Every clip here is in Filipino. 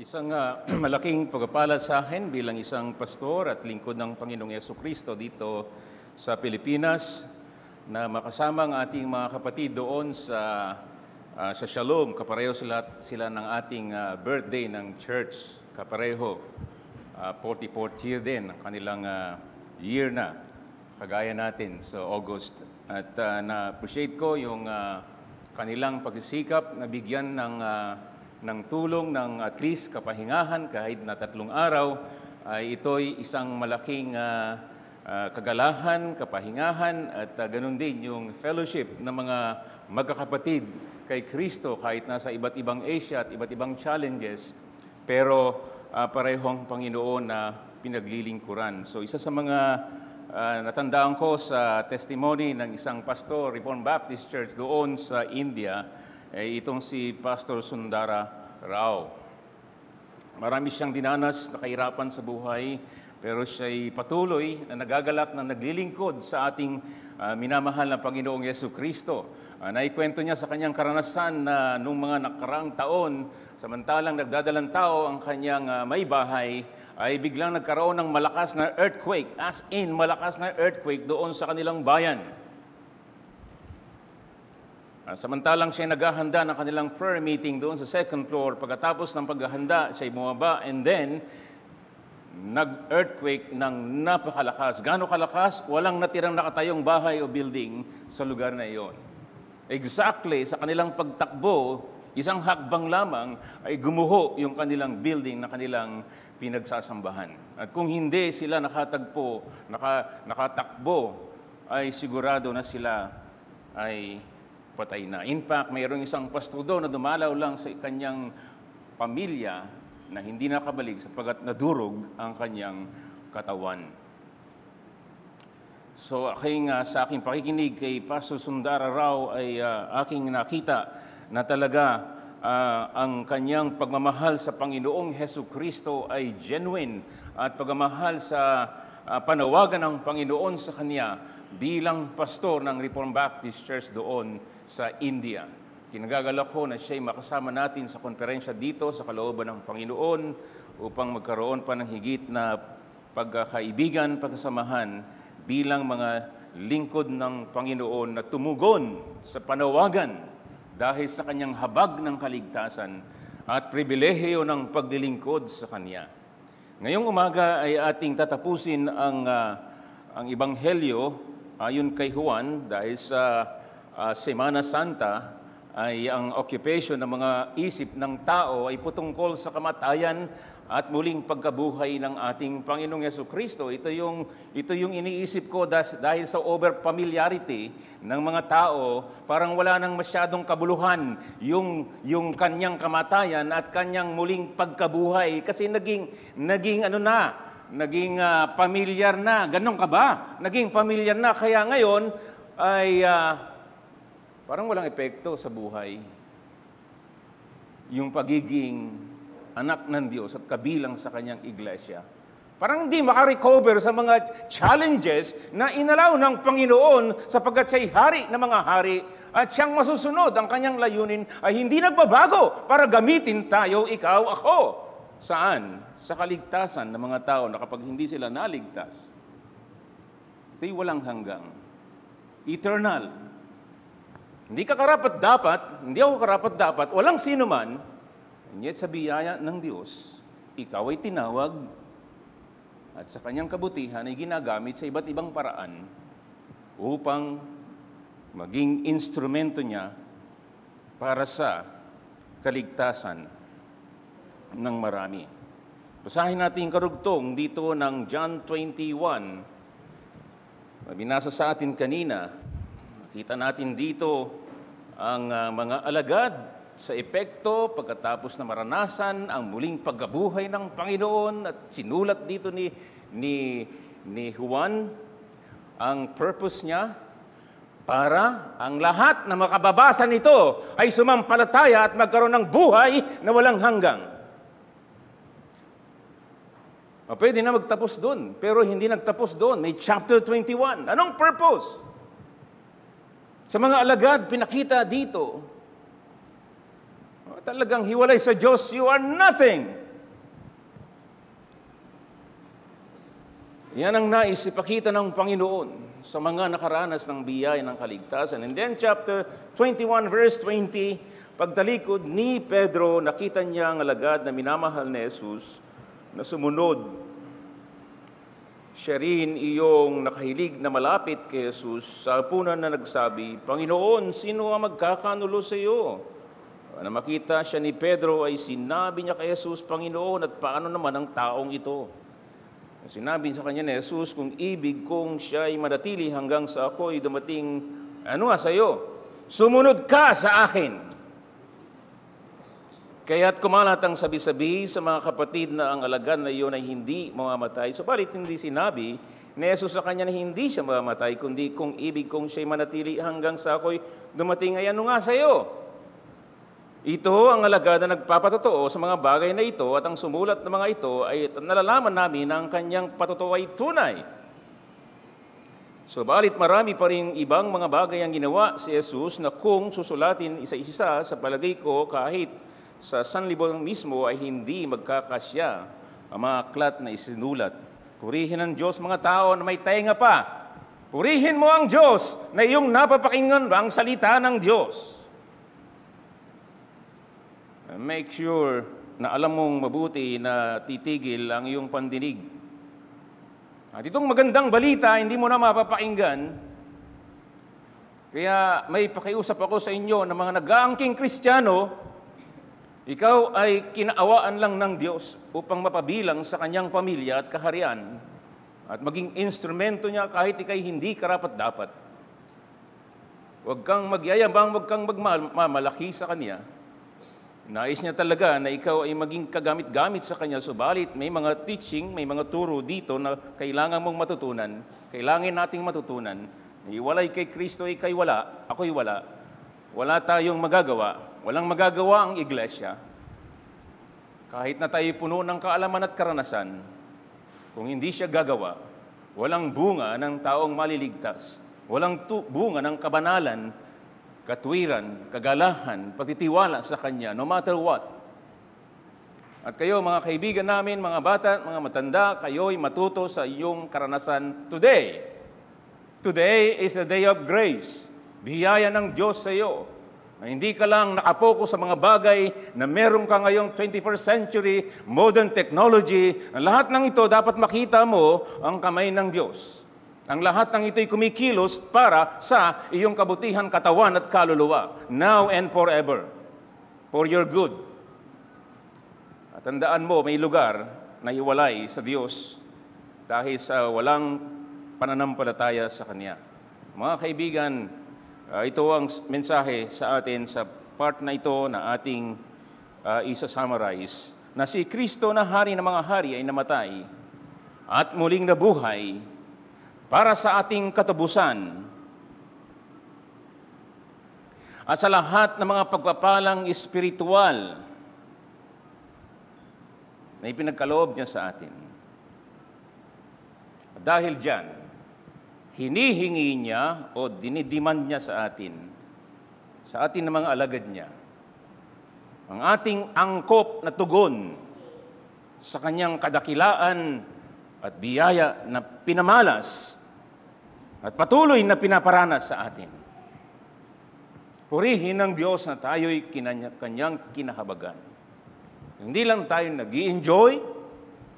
Isang uh, malaking pagpapala sa akin bilang isang pastor at lingkod ng Panginoong Yeso Kristo dito sa Pilipinas na makasama ang ating mga kapatid doon sa uh, sa Shalom, kapareho sila, sila ng ating uh, birthday ng church, kapareho. Uh, 44th year din, ang kanilang uh, year na, kagaya natin sa so August. At uh, na-appreciate ko yung uh, kanilang pagsisikap na bigyan ng uh, ng tulong ng at least kapahingahan kahit na tatlong araw, ay ito'y isang malaking uh, kagalahan, kapahingahan at uh, ganun din yung fellowship ng mga magkakapatid kay Kristo kahit nasa iba't ibang Asia at iba't ibang challenges pero uh, parehong Panginoon na pinaglilingkuran. So isa sa mga uh, natandaan ko sa testimony ng isang pastor, Reformed Baptist Church doon sa India, ay eh, itong si Pastor Sundara Rao. Marami siyang dinanas na kahirapan sa buhay, pero siya'y patuloy na nagagalak na naglilingkod sa ating uh, minamahal na Panginoong Yesu Kristo. Uh, naikwento niya sa kanyang karanasan na nung mga nakarang taon, samantalang nagdadalang tao ang kanyang uh, may bahay, ay biglang nagkaroon ng malakas na earthquake, as in malakas na earthquake doon sa kanilang bayan. Ah, samantalang siya naghahanda ng kanilang prayer meeting doon sa second floor, pagkatapos ng paghahanda, siya bumaba and then nag-earthquake ng napakalakas. Gano'ng kalakas? Walang natirang nakatayong bahay o building sa lugar na iyon. Exactly sa kanilang pagtakbo, isang hakbang lamang ay gumuho yung kanilang building na kanilang pinagsasambahan. At kung hindi sila nakatagpo, naka, nakatakbo, ay sigurado na sila ay patay na. In fact, mayroong isang pastor doon na dumalaw lang sa kanyang pamilya na hindi nakabalik sapagat nadurog ang kanyang katawan. So, aking, nga ah, sa aking pakikinig kay Pastor Sundara Rao ay uh, aking nakita na talaga uh, ang kanyang pagmamahal sa Panginoong Heso Kristo ay genuine at pagmamahal sa uh, panawagan ng Panginoon sa kanya bilang pastor ng Reformed Baptist Church doon sa India. Kinagagalak ko na siya'y makasama natin sa konferensya dito sa kalooban ng Panginoon upang magkaroon pa ng higit na pagkakaibigan, pagkasamahan bilang mga lingkod ng Panginoon na tumugon sa panawagan dahil sa kanyang habag ng kaligtasan at pribilehiyo ng paglilingkod sa kanya. Ngayong umaga ay ating tatapusin ang uh, ang ebanghelyo ayon kay Juan dahil sa uh, uh, Semana Santa ay ang occupation ng mga isip ng tao ay putungkol sa kamatayan at muling pagkabuhay ng ating Panginoong Yeso Kristo. Ito yung, ito yung iniisip ko dahil sa over-familiarity ng mga tao, parang wala nang masyadong kabuluhan yung, yung kanyang kamatayan at kanyang muling pagkabuhay kasi naging, naging ano na, naging uh, pamilyar na. Ganon ka ba? Naging pamilyar na. Kaya ngayon ay uh, parang walang epekto sa buhay. Yung pagiging anak ng Diyos at kabilang sa kanyang iglesia. Parang hindi makarecover sa mga challenges na inalaw ng Panginoon sapagkat siya'y hari ng mga hari at siyang masusunod ang kanyang layunin ay hindi nagbabago para gamitin tayo, ikaw, ako. Saan? Sa kaligtasan ng mga tao na kapag hindi sila naligtas, ito'y walang hanggang. Eternal hindi ka karapat dapat, hindi ako karapat dapat, walang sino man, and yet sa biyaya ng Diyos, ikaw ay tinawag at sa kanyang kabutihan ay ginagamit sa iba't ibang paraan upang maging instrumento niya para sa kaligtasan ng marami. Basahin natin karugtong dito ng John 21. Binasa sa atin kanina, Nakita natin dito ang ah, mga alagad sa epekto pagkatapos na maranasan ang muling pagkabuhay ng Panginoon at sinulat dito ni, ni, ni Juan ang purpose niya para ang lahat na makababasa nito ay sumampalataya at magkaroon ng buhay na walang hanggang. O, pwede na magtapos doon, pero hindi nagtapos doon. May chapter 21. Anong purpose? Sa mga alagad, pinakita dito, oh, talagang hiwalay sa Diyos, you are nothing. Yan ang nais ipakita ng Panginoon sa mga nakaranas ng biyaya ng kaligtasan. And then chapter 21 verse 20, pagtalikod ni Pedro, nakita niya ang alagad na minamahal ni Jesus na sumunod siya rin iyong nakahilig na malapit kay Jesus sa punan na nagsabi, Panginoon, sino ang magkakanulo sa iyo? Na makita siya ni Pedro ay sinabi niya kay Jesus, Panginoon, at paano naman ang taong ito? Sinabi sa kanya ni Jesus, kung ibig kong siya ay manatili hanggang sa ako ay dumating, ano nga sa iyo? Sumunod ka sa akin. Kaya't kumalat ang sabi-sabi sa mga kapatid na ang alagan na iyon ay hindi mamamatay. Subalit hindi sinabi ni Jesus sa kanya na hindi siya mamamatay, kundi kung ibig kong siya'y manatili hanggang sa ako'y dumating ay ano nga sa iyo. Ito ang alagad na nagpapatotoo sa mga bagay na ito at ang sumulat ng mga ito ay nalalaman namin na ang kanyang patotoo ay tunay. So balit marami pa rin ibang mga bagay ang ginawa si Jesus na kung susulatin isa-isa sa palagay ko kahit sa sanlibong mismo ay hindi magkakasya ang mga aklat na isinulat. Purihin ng Diyos mga tao na may tainga pa. Purihin mo ang Diyos na iyong napapakinggan ang salita ng Diyos. Make sure na alam mong mabuti na titigil ang iyong pandinig. At itong magandang balita, hindi mo na mapapakinggan kaya may pakiusap ako sa inyo ng mga nag-aangking Kristiyano ikaw ay kinaawaan lang ng Diyos upang mapabilang sa kanyang pamilya at kaharian at maging instrumento niya kahit ikay hindi karapat-dapat. Huwag kang magyayabang, huwag kang magmamalaki sa kanya. Nais niya talaga na ikaw ay maging kagamit-gamit sa kanya, subalit may mga teaching, may mga turo dito na kailangan mong matutunan, kailangan nating matutunan. Iwalay kay Kristo, ikay wala, ako'y wala. Wala tayong magagawa walang magagawa ang iglesia, kahit na tayo puno ng kaalaman at karanasan, kung hindi siya gagawa, walang bunga ng taong maliligtas, walang bunga ng kabanalan, katwiran, kagalahan, pagtitiwala sa Kanya, no matter what. At kayo, mga kaibigan namin, mga bata, mga matanda, kayo'y matuto sa iyong karanasan today. Today is the day of grace. Biyaya ng Diyos sa iyo na hindi ka lang nakapokus sa mga bagay na meron ka ngayong 21st century, modern technology, ang lahat ng ito dapat makita mo ang kamay ng Diyos. Ang lahat ng ito'y kumikilos para sa iyong kabutihan, katawan at kaluluwa, now and forever, for your good. At tandaan mo, may lugar na iwalay sa Diyos dahil sa walang pananampalataya sa Kanya. Mga kaibigan, Uh, ito ang mensahe sa atin sa part na ito na ating uh, isa-summarize na si Kristo na hari ng mga hari ay namatay at muling nabuhay para sa ating katubusan. at sa lahat ng mga pagpapalang espiritual na ipinagkaloob niya sa atin. At dahil diyan, hinihingi niya o dinidemand niya sa atin, sa atin ng mga alagad niya, ang ating angkop na tugon sa kanyang kadakilaan at biyaya na pinamalas at patuloy na pinaparana sa atin. Purihin ng Diyos na tayo'y kanyang kinahabagan. Hindi lang tayo nag enjoy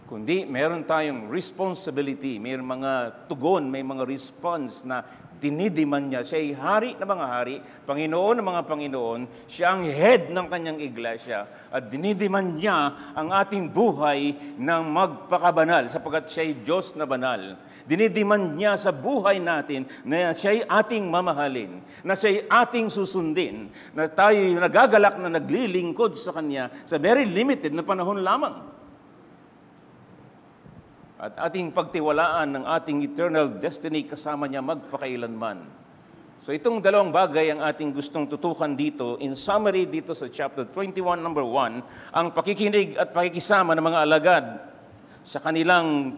Kundi meron tayong responsibility, may mga tugon, may mga response na dinidiman niya. Siya ay hari na mga hari, Panginoon ng mga Panginoon. Siya ang head ng kanyang iglesia at dinidiman niya ang ating buhay ng magpakabanal sapagat siya ay Diyos na banal. Dinidiman niya sa buhay natin na siya ay ating mamahalin, na siya ay ating susundin, na tayo nagagalak na naglilingkod sa Kanya sa very limited na panahon lamang at ating pagtiwalaan ng ating eternal destiny kasama niya magpakailanman. So itong dalawang bagay ang ating gustong tutukan dito. In summary dito sa chapter 21 number 1, ang pakikinig at pakikisama ng mga alagad sa kanilang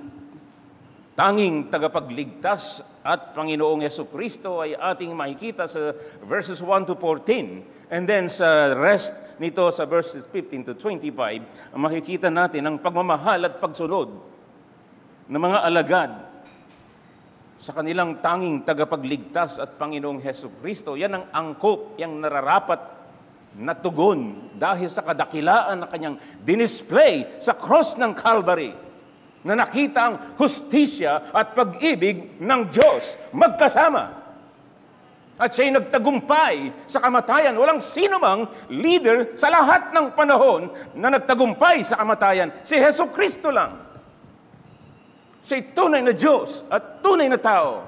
tanging tagapagligtas at Panginoong Yeso Kristo ay ating makikita sa verses 1 to 14. And then sa rest nito sa verses 15 to 25, makikita natin ang pagmamahal at pagsunod ng mga alagad sa kanilang tanging tagapagligtas at Panginoong Heso Kristo. Yan ang angkop, yang nararapat na tugon dahil sa kadakilaan na kanyang dinisplay sa cross ng Calvary na nakita ang hustisya at pag-ibig ng Diyos magkasama. At siya'y nagtagumpay sa kamatayan. Walang sino mang leader sa lahat ng panahon na nagtagumpay sa kamatayan. Si Heso Kristo lang. Siya'y tunay na Diyos at tunay na tao.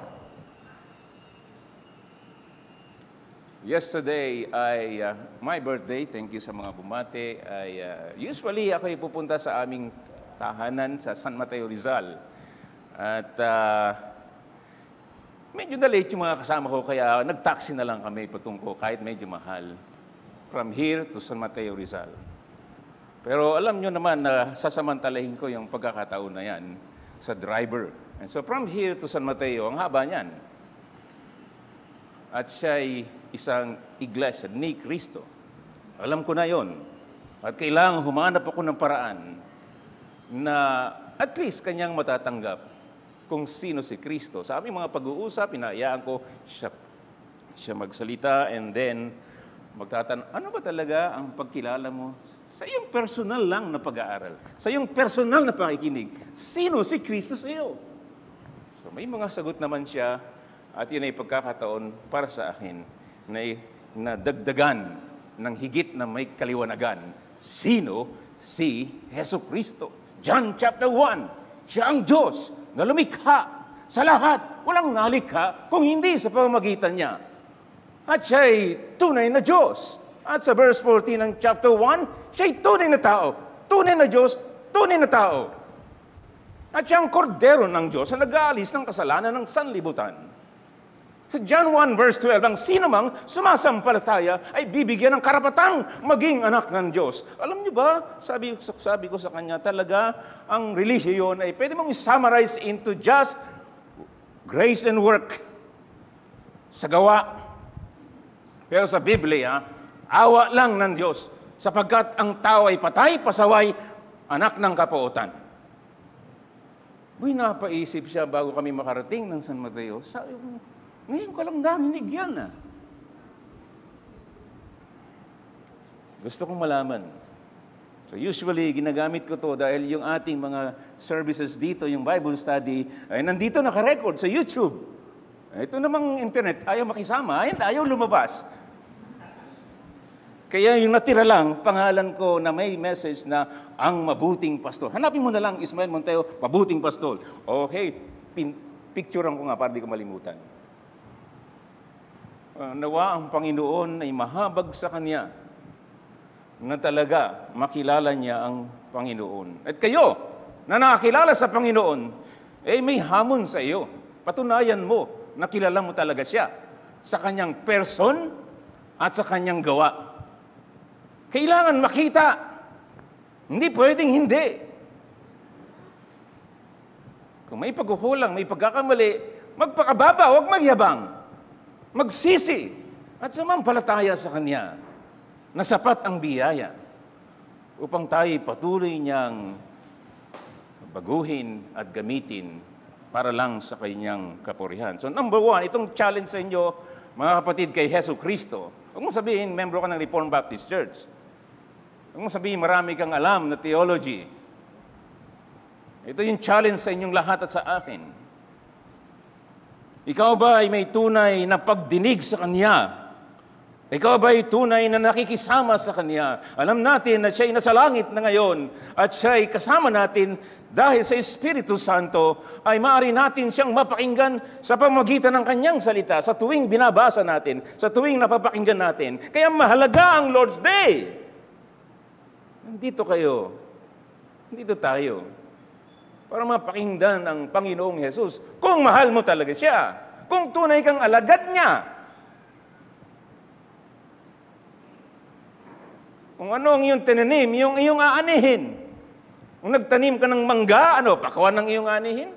Yesterday ay uh, my birthday. Thank you sa mga bumate. Ay, uh, usually ako pupunta sa aming tahanan sa San Mateo Rizal. At uh, medyo na late yung mga kasama ko kaya nagtaxi na lang kami patungko kahit medyo mahal. From here to San Mateo Rizal. Pero alam nyo naman na sasamantalahin ko yung pagkakataon na yan sa driver. And so from here to San Mateo, ang haba niyan. At siya ay isang iglesia ni Cristo. Alam ko na yon. At kailangan humanap ako ng paraan na at least kanyang matatanggap kung sino si Kristo. Sa aming mga pag-uusap, inayaan ko siya, siya magsalita and then magtatanong, ano ba talaga ang pagkilala mo sa iyong personal lang na pag-aaral, sa iyong personal na pakikinig, sino si Kristo sa iyo? So may mga sagot naman siya at yun ay pagkakataon para sa akin na nadagdagan ng higit na may kaliwanagan. Sino si Heso Kristo? John chapter 1, siya ang Diyos na lumikha sa lahat. Walang nalikha kung hindi sa pamamagitan niya. At siya ay tunay na Diyos. At sa verse 14 ng chapter 1, siya'y tunay na tao. Tunay na Diyos, tunay na tao. At siyang kordero ng Diyos na nag-aalis ng kasalanan ng sanlibutan. Sa John 1 verse 12, ang sino mang sumasampalataya ay bibigyan ng karapatang maging anak ng Diyos. Alam niyo ba, sabi, sabi ko sa kanya, talaga ang relihiyon ay pwede mong summarize into just grace and work. Sa gawa. Pero sa Biblia, Awa lang ng Diyos, sapagkat ang tao ay patay, pasaway, anak ng kapuotan. Uy, napaisip siya bago kami makarating ng San Mateo. Sa, ngayon ko lang narinig yan ah. Gusto kong malaman. So usually, ginagamit ko to dahil yung ating mga services dito, yung Bible study, ay nandito nakarecord sa YouTube. Ito namang internet, ayaw makisama, ayaw, ayaw lumabas. Kaya yung natira lang, pangalan ko na may message na ang mabuting pastol. Hanapin mo na lang Ismael Monteo, mabuting pastol. Okay, pin- picturean ko nga para di ko malimutan. Uh, nawa ang Panginoon ay mahabag sa kanya na talaga makilala niya ang Panginoon. At kayo na nakakilala sa Panginoon, eh may hamon sa iyo. Patunayan mo na kilala mo talaga siya sa kanyang person at sa kanyang gawa. Kailangan makita. Hindi pwedeng hindi. Kung may paghuhulang, may pagkakamali, magpakababa, huwag magyabang. Magsisi at sumampalataya sa Kanya na sapat ang biyaya upang tayo patuloy niyang baguhin at gamitin para lang sa kanyang kapurihan. So number one, itong challenge sa inyo, mga kapatid, kay Heso Kristo. Huwag mo sabihin, membro ka ng Reformed Baptist Church. Huwag sabihin, marami kang alam na theology. Ito yung challenge sa inyong lahat at sa akin. Ikaw ba ay may tunay na pagdinig sa Kanya? Ikaw ba ay tunay na nakikisama sa Kanya? Alam natin na siya ay nasa langit na ngayon at siya ay kasama natin dahil sa Espiritu Santo ay maaari natin siyang mapakinggan sa pamagitan ng Kanyang salita sa tuwing binabasa natin, sa tuwing napapakinggan natin. Kaya mahalaga ang Lord's Day. Nandito kayo. Nandito tayo. Para mapakinggan ang Panginoong Jesus. Kung mahal mo talaga siya. Kung tunay kang alagad niya. Kung ano ang iyong tinanim, yung iyong aanihin. Kung nagtanim ka ng mangga, ano, pakawan ng iyong aanihin?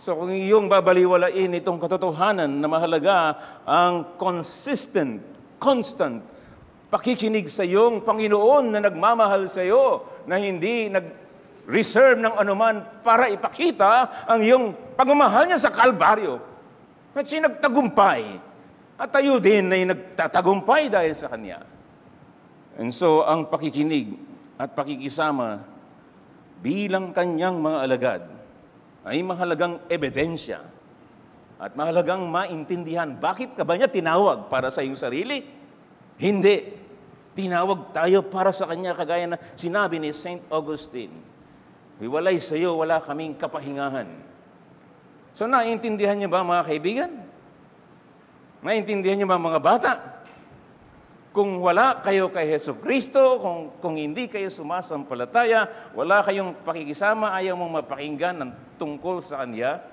So kung iyong babaliwalain itong katotohanan na mahalaga ang consistent, constant pakikinig sa iyong Panginoon na nagmamahal sa iyo, na hindi nag-reserve ng anuman para ipakita ang iyong pagmamahal niya sa Kalbaryo. At siya nagtagumpay. At tayo din ay nagtatagumpay dahil sa Kanya. And so, ang pakikinig at pakikisama bilang Kanyang mga alagad ay mahalagang ebidensya at mahalagang maintindihan bakit ka ba niya tinawag para sa iyong sarili hindi. Tinawag tayo para sa Kanya kagaya na sinabi ni St. Augustine. Hiwalay sa iyo, wala kaming kapahingahan. So naiintindihan niyo ba mga kaibigan? Naiintindihan niyo ba mga bata? Kung wala kayo kay Heso Kristo, kung, kung hindi kayo sumasampalataya, wala kayong pakikisama, ayaw mong mapakinggan ng tungkol sa Kanya,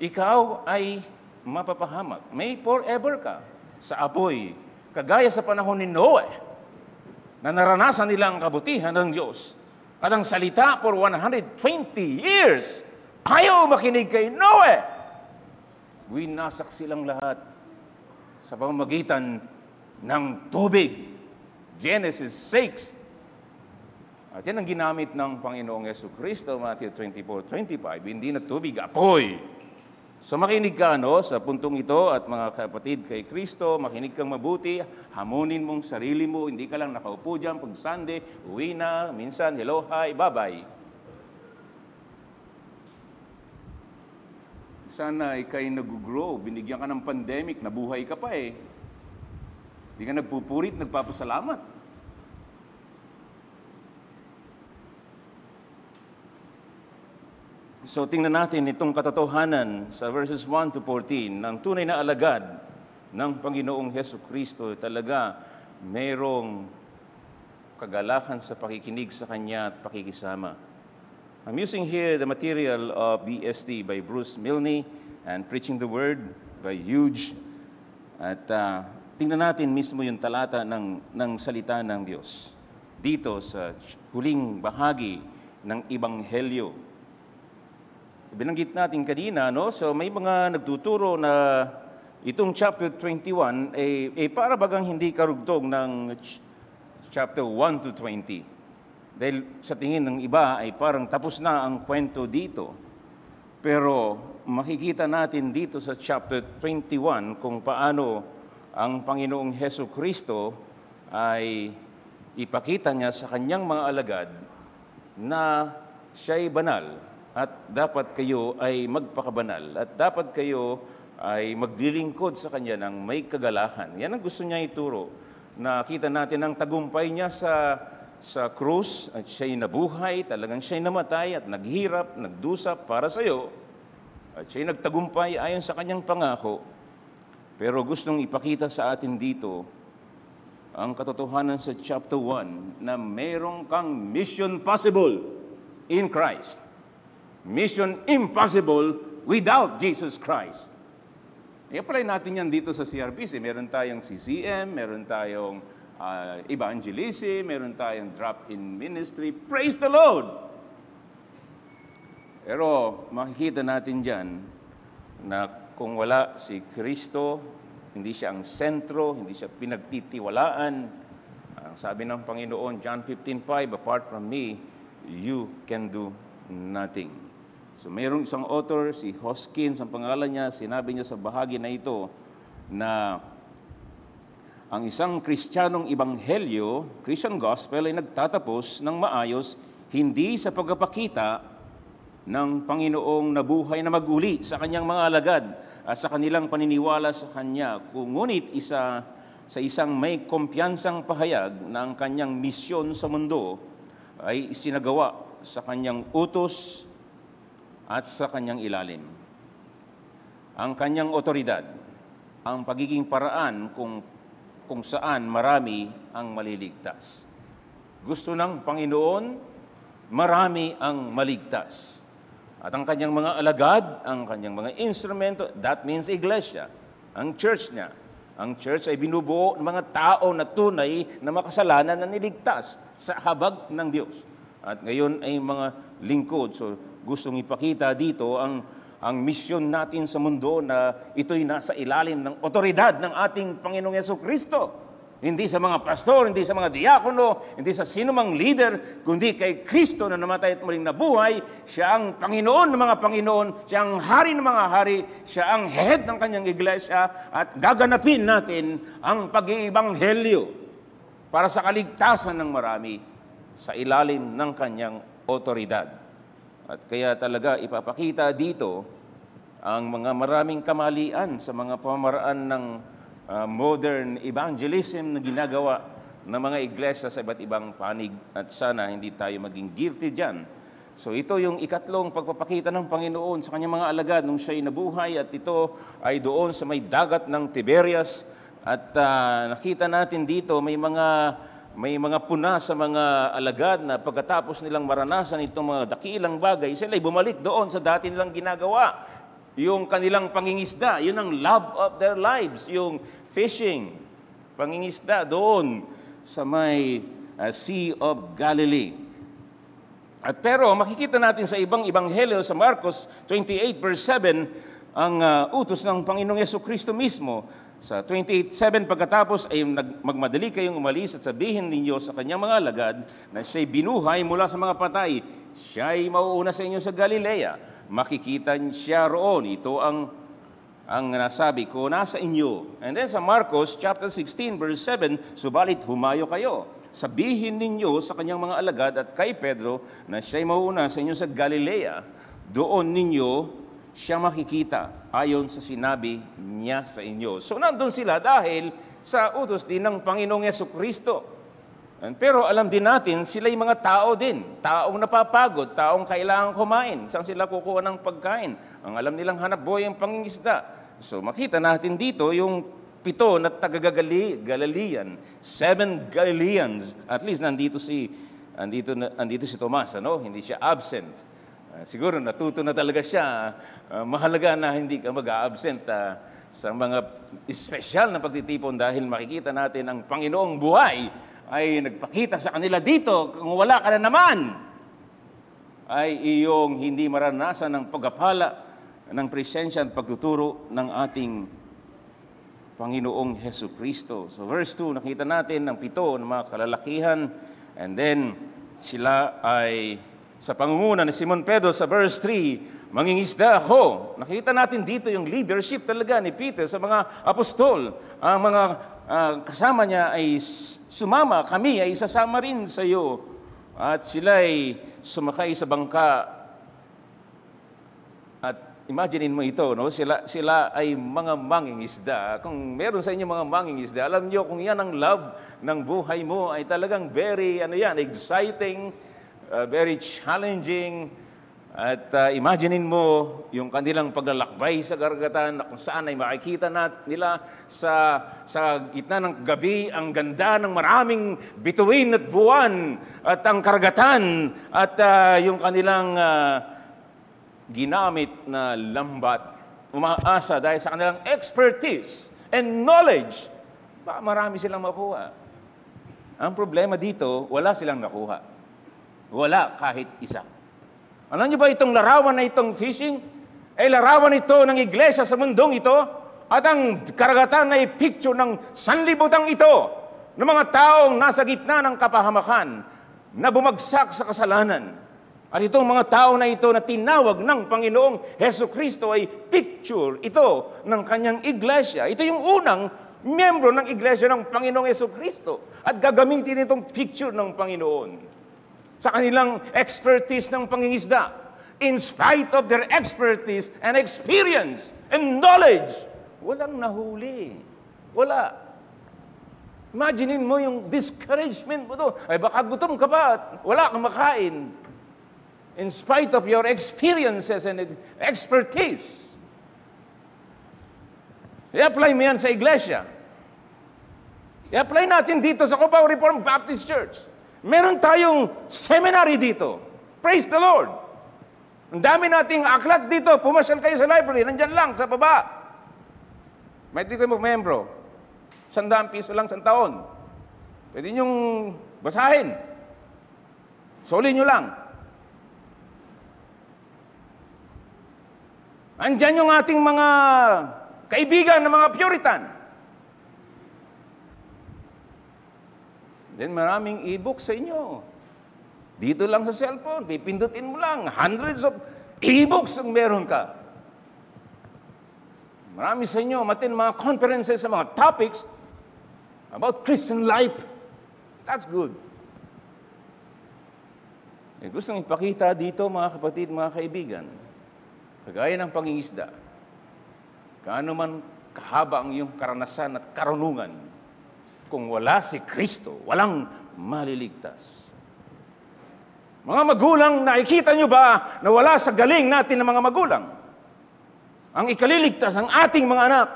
ikaw ay mapapahamak. May forever ka sa apoy Kagaya sa panahon ni Noe, na naranasan nila ang kabutihan ng Diyos at ang salita for 120 years. Ayaw makinig kay Noe. Winasak silang lahat sa pamamagitan ng tubig. Genesis 6. At yan ang ginamit ng Panginoong Yesu Kristo, Matthew 24, 25. Hindi na tubig, apoy. So makinig ka no, sa puntong ito at mga kapatid kay Kristo, makinig kang mabuti, hamunin mong sarili mo, hindi ka lang nakaupo dyan pag Sunday, uwi na, minsan, hello, hi, bye-bye. sana ikay nag-grow. Binigyan ka ng pandemic, nabuhay ka pa eh. Hindi ka nagpupurit, nagpapasalamat. So tingnan natin itong katotohanan sa verses 1 to 14 ng tunay na alagad ng Panginoong Heso Kristo talaga mayroong kagalakan sa pakikinig sa Kanya at pakikisama. I'm using here the material of BST by Bruce Milne and Preaching the Word by Huge. At uh, tingnan natin mismo yung talata ng, ng salita ng Diyos dito sa huling bahagi ng Ibanghelyo Binanggit natin kanina, no? so may mga nagtuturo na itong chapter 21 ay eh, eh, para bagang hindi karugtong ng ch- chapter 1 to 20. Dahil sa tingin ng iba ay parang tapos na ang kwento dito. Pero makikita natin dito sa chapter 21 kung paano ang Panginoong Heso Kristo ay ipakita niya sa kanyang mga alagad na siya'y banal at dapat kayo ay magpakabanal at dapat kayo ay maglilingkod sa Kanya ng may kagalahan. Yan ang gusto niya ituro. Nakita natin ang tagumpay niya sa, sa krus at siya'y nabuhay, talagang siya'y namatay at naghirap, nagdusa para sa iyo. At siya'y nagtagumpay ayon sa kanyang pangako. Pero gustong ipakita sa atin dito ang katotohanan sa chapter 1 na merong kang mission possible in Christ. Mission impossible without Jesus Christ. I-apply natin yan dito sa CRPC. Meron tayong CCM, meron tayong uh, ah, evangelism, meron tayong drop-in ministry. Praise the Lord! Pero makikita natin dyan na kung wala si Kristo, hindi siya ang sentro, hindi siya pinagtitiwalaan. Ang sabi ng Panginoon, John 15.5, apart from me, you can do nothing. So mayroong isang author, si Hoskins ang pangalan niya, sinabi niya sa bahagi na ito na ang isang Kristiyanong Ibanghelyo, Christian Gospel, ay nagtatapos ng maayos hindi sa pagpapakita ng Panginoong nabuhay na maguli sa kanyang mga alagad at sa kanilang paniniwala sa kanya. Ngunit isa sa isang may kumpiyansang pahayag ng ang kanyang misyon sa mundo ay sinagawa sa kanyang utos at sa kanyang ilalim. Ang kanyang otoridad, ang pagiging paraan kung, kung saan marami ang maliligtas. Gusto ng Panginoon, marami ang maligtas. At ang kanyang mga alagad, ang kanyang mga instrumento, that means iglesia, ang church niya. Ang church ay binubuo ng mga tao na tunay na makasalanan na niligtas sa habag ng Diyos. At ngayon ay mga lingkod. So, gustong ipakita dito ang ang misyon natin sa mundo na ito'y nasa ilalim ng otoridad ng ating Panginoong Yeso Kristo. Hindi sa mga pastor, hindi sa mga diakono, hindi sa sinumang leader, kundi kay Kristo na namatay at muling nabuhay. Siya ang Panginoon ng mga Panginoon, siya ang hari ng mga hari, siya ang head ng kanyang iglesia at gaganapin natin ang pag-iibanghelyo para sa kaligtasan ng marami sa ilalim ng kanyang otoridad. At kaya talaga ipapakita dito ang mga maraming kamalian sa mga pamaraan ng uh, modern evangelism na ginagawa ng mga iglesia sa iba't ibang panig at sana hindi tayo maging guilty dyan. So ito yung ikatlong pagpapakita ng Panginoon sa kanyang mga alagad nung ay nabuhay at ito ay doon sa may dagat ng Tiberias at uh, nakita natin dito may mga may mga puna sa mga alagad na pagkatapos nilang maranasan itong mga dakilang bagay, sila'y bumalik doon sa dati nilang ginagawa. Yung kanilang pangingisda, yun ang love of their lives, yung fishing, pangingisda doon sa may uh, Sea of Galilee. At pero makikita natin sa ibang ibanghelyo sa Marcos 28 verse 7 ang uh, utos ng Panginoong Yeso Kristo mismo sa 28.7 pagkatapos ay magmadali kayong umalis at sabihin ninyo sa kanyang mga alagad na siya'y binuhay mula sa mga patay. Siya'y mauuna sa inyo sa Galilea. Makikita siya roon. Ito ang ang nasabi ko nasa inyo. And then sa Marcos chapter 16 verse 7, subalit humayo kayo. Sabihin ninyo sa kanyang mga alagad at kay Pedro na siya'y mauuna sa inyo sa Galilea. Doon ninyo siya makikita ayon sa sinabi niya sa inyo. So nandun sila dahil sa utos din ng Panginoong Yeso Kristo. Pero alam din natin, sila yung mga tao din. Taong napapagod, taong kailangan kumain. Saan sila kukuha ng pagkain? Ang alam nilang hanap buhay ang pangingisda. So makita natin dito yung pito na tagagali, galilean seven Galileans. At least nandito si nandito, nandito si Tomas, ano? Hindi siya absent. Uh, siguro natuto na talaga siya. Uh, mahalaga na hindi ka mag-absent uh, ah, sa mga espesyal na pagtitipon dahil makikita natin ang Panginoong buhay ay nagpakita sa kanila dito kung wala ka na naman ay iyong hindi maranasan ng pagkapala ng presensya at pagtuturo ng ating Panginoong Heso Kristo. So verse 2, nakita natin ng pito ng mga kalalakihan and then sila ay sa pangunguna ni Simon Pedro sa verse 3, mangingisda ako. Nakita natin dito yung leadership talaga ni Peter sa mga apostol. Ang mga uh, kasama niya ay sumama, kami ay sasama rin sa iyo. At sila ay sumakay sa bangka. At imaginein mo ito, no? sila, sila ay mga mangingisda. Kung meron sa inyo mga mangingisda, alam niyo kung yan ang love ng buhay mo ay talagang very ano yan, exciting, uh, very challenging. At uh, imaginin mo yung kanilang paglalakbay sa karagatan na kung saan ay makikita na nila sa, sa gitna ng gabi ang ganda ng maraming bituin at buwan at ang karagatan at uh, yung kanilang uh, ginamit na lambat. Umaasa dahil sa kanilang expertise and knowledge, baka marami silang makuha. Ang problema dito, wala silang nakuha. Wala kahit isa. Alam ano niyo ba itong larawan na itong fishing? Ay eh, larawan ito ng iglesia sa mundong ito at ang karagatan ay picture ng sanlibutan ito ng mga taong nasa gitna ng kapahamakan na bumagsak sa kasalanan. At itong mga tao na ito na tinawag ng Panginoong Heso Kristo ay picture ito ng kanyang iglesia. Ito yung unang miyembro ng iglesia ng Panginoong Yeso Kristo at gagamitin itong picture ng Panginoon sa kanilang expertise ng pangingisda. In spite of their expertise and experience and knowledge, walang nahuli. Wala. Imaginein mo yung discouragement mo doon. Ay baka gutom ka pa wala kang makain. In spite of your experiences and expertise. I-apply mo yan sa iglesia. I-apply natin dito sa Cubao Reform Baptist Church. Meron tayong seminary dito. Praise the Lord! Ang dami nating aklat dito. Pumasyal kayo sa library. Nandyan lang, sa baba. May di kayo mag-membro. Sandaan piso lang sa taon. Pwede niyong basahin. Soli niyo lang. Andyan yung ating mga kaibigan ng mga Puritan. Then maraming e-book sa inyo. Dito lang sa cellphone, pipindutin mo lang. Hundreds of e-books ang meron ka. Marami sa inyo, matin mga conferences sa mga topics about Christian life. That's good. Eh, gusto ipakita dito, mga kapatid, mga kaibigan, kagaya ng pangingisda, kaano man kahaba ang iyong karanasan at karunungan, kung wala si Kristo, walang maliligtas. Mga magulang, nakikita nyo ba na wala sa galing natin ng mga magulang? Ang ikaliligtas ng ating mga anak.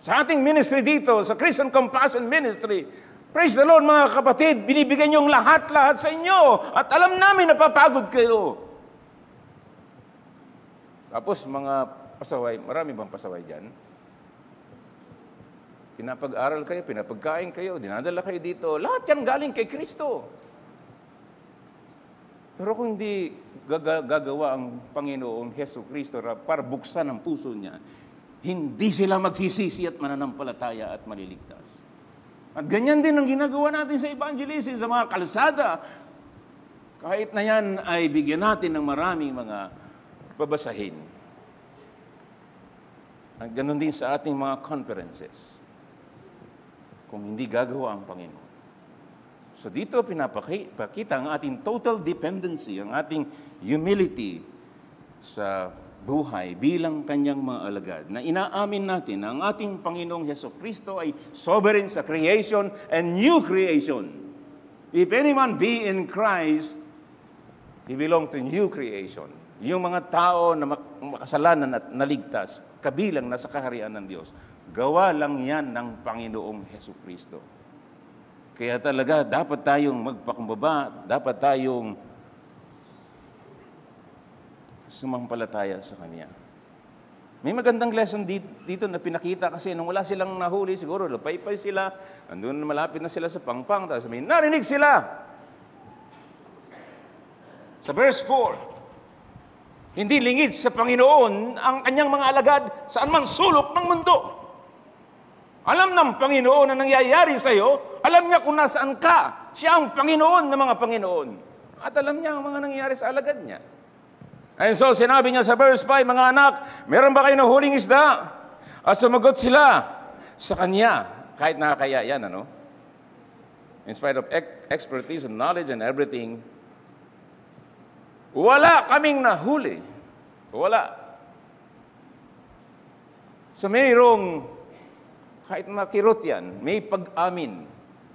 Sa ating ministry dito, sa Christian Compassion Ministry, praise the Lord mga kapatid, binibigyan niyo lahat-lahat sa inyo at alam namin napapagod kayo. Tapos mga pasaway, marami bang pasaway dyan? Pinapag-aral kayo, pinapagkain kayo, dinadala kayo dito. Lahat yan galing kay Kristo. Pero kung hindi gagawa ang Panginoong Heso Kristo para buksan ang puso niya, hindi sila magsisisi at mananampalataya at maliligtas. At ganyan din ang ginagawa natin sa evangelism, sa mga kalsada. Kahit na yan ay bigyan natin ng maraming mga babasahin. At ganun din sa ating mga conferences kung hindi gagawa ang Panginoon. So dito pinapakita ang ating total dependency, ang ating humility sa buhay bilang kanyang mga alagad na inaamin natin na ang ating Panginoong Heso Kristo ay sovereign sa creation and new creation. If anyone be in Christ, he belong to new creation. Yung mga tao na makasalanan at naligtas, kabilang na sa kaharian ng Diyos. Gawa lang yan ng Panginoong Heso Kristo. Kaya talaga dapat tayong magpakumbaba, dapat tayong sumampalataya sa Kanya. May magandang lesson dito na pinakita kasi nung wala silang nahuli, siguro lupay-pay sila, andun malapit na sila sa pangpang, tapos may narinig sila. Sa verse 4, hindi lingid sa Panginoon ang kanyang mga alagad saan man sulok ng mundo. Alam ng Panginoon na nangyayari sa iyo. Alam niya kung nasaan ka. Siya ang Panginoon ng mga Panginoon. At alam niya ang mga nangyayari sa alagad niya. And so, sinabi niya sa verse 5, mga anak, meron ba kayo na huling isda? At sumagot sila sa kanya. Kahit nakakaya yan, ano? In spite of expertise and knowledge and everything, wala kaming nahuli. Wala. So mayroong kahit makirot yan, may pag-amin.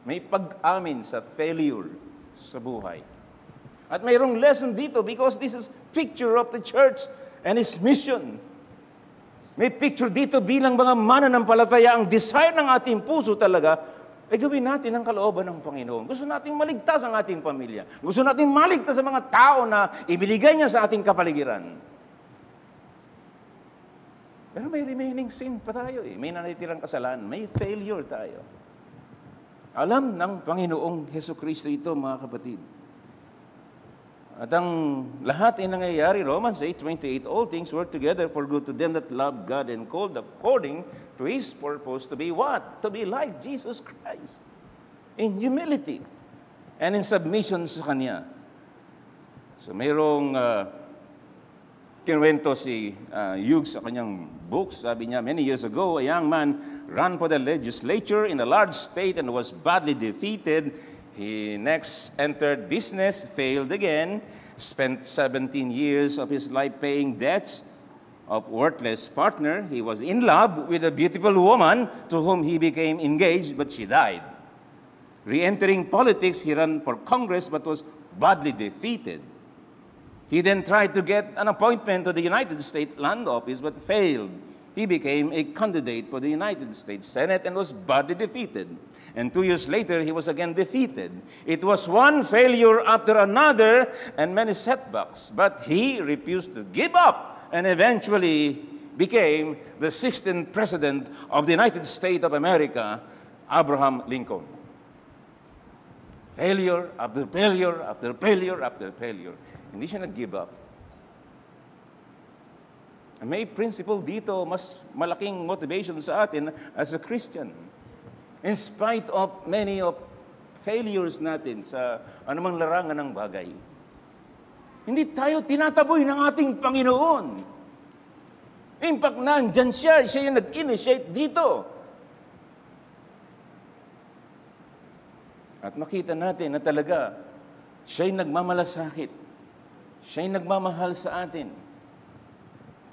May pag-amin sa failure sa buhay. At mayroong lesson dito because this is picture of the church and its mission. May picture dito bilang mga mananampalataya, ang desire ng ating puso talaga ay gawin natin ang kalooban ng Panginoon. Gusto nating maligtas ang ating pamilya. Gusto nating maligtas ang mga tao na ibiligay niya sa ating kapaligiran. Pero may remaining sin pa tayo eh. May nanitirang kasalanan. May failure tayo. Alam ng Panginoong Heso Kristo ito, mga kapatid. At ang lahat ay nangyayari, Romans 8.28, All things work together for good to them that love God and called according to His purpose to be what? To be like Jesus Christ. In humility and in submission sa Kanya. So mayroong uh, kinwento si uh, Hughes sa kanyang books. Sabi niya, many years ago, a young man ran for the legislature in a large state and was badly defeated. He next entered business, failed again, spent 17 years of his life paying debts of worthless partner. He was in love with a beautiful woman to whom he became engaged, but she died. Re-entering politics, he ran for Congress but was badly defeated. He then tried to get an appointment to the United States Land Office but failed. He became a candidate for the United States Senate and was badly defeated. And two years later, he was again defeated. It was one failure after another and many setbacks, but he refused to give up and eventually became the 16th President of the United States of America, Abraham Lincoln. Failure after failure after failure after failure. Hindi siya nag-give up. May principle dito, mas malaking motivation sa atin as a Christian. In spite of many of failures natin sa anumang larangan ng bagay. Hindi tayo tinataboy ng ating Panginoon. In fact, nandyan siya. Siya yung nag-initiate dito. At makita natin na talaga, siya'y nagmamalasakit. Siya'y nagmamahal sa atin.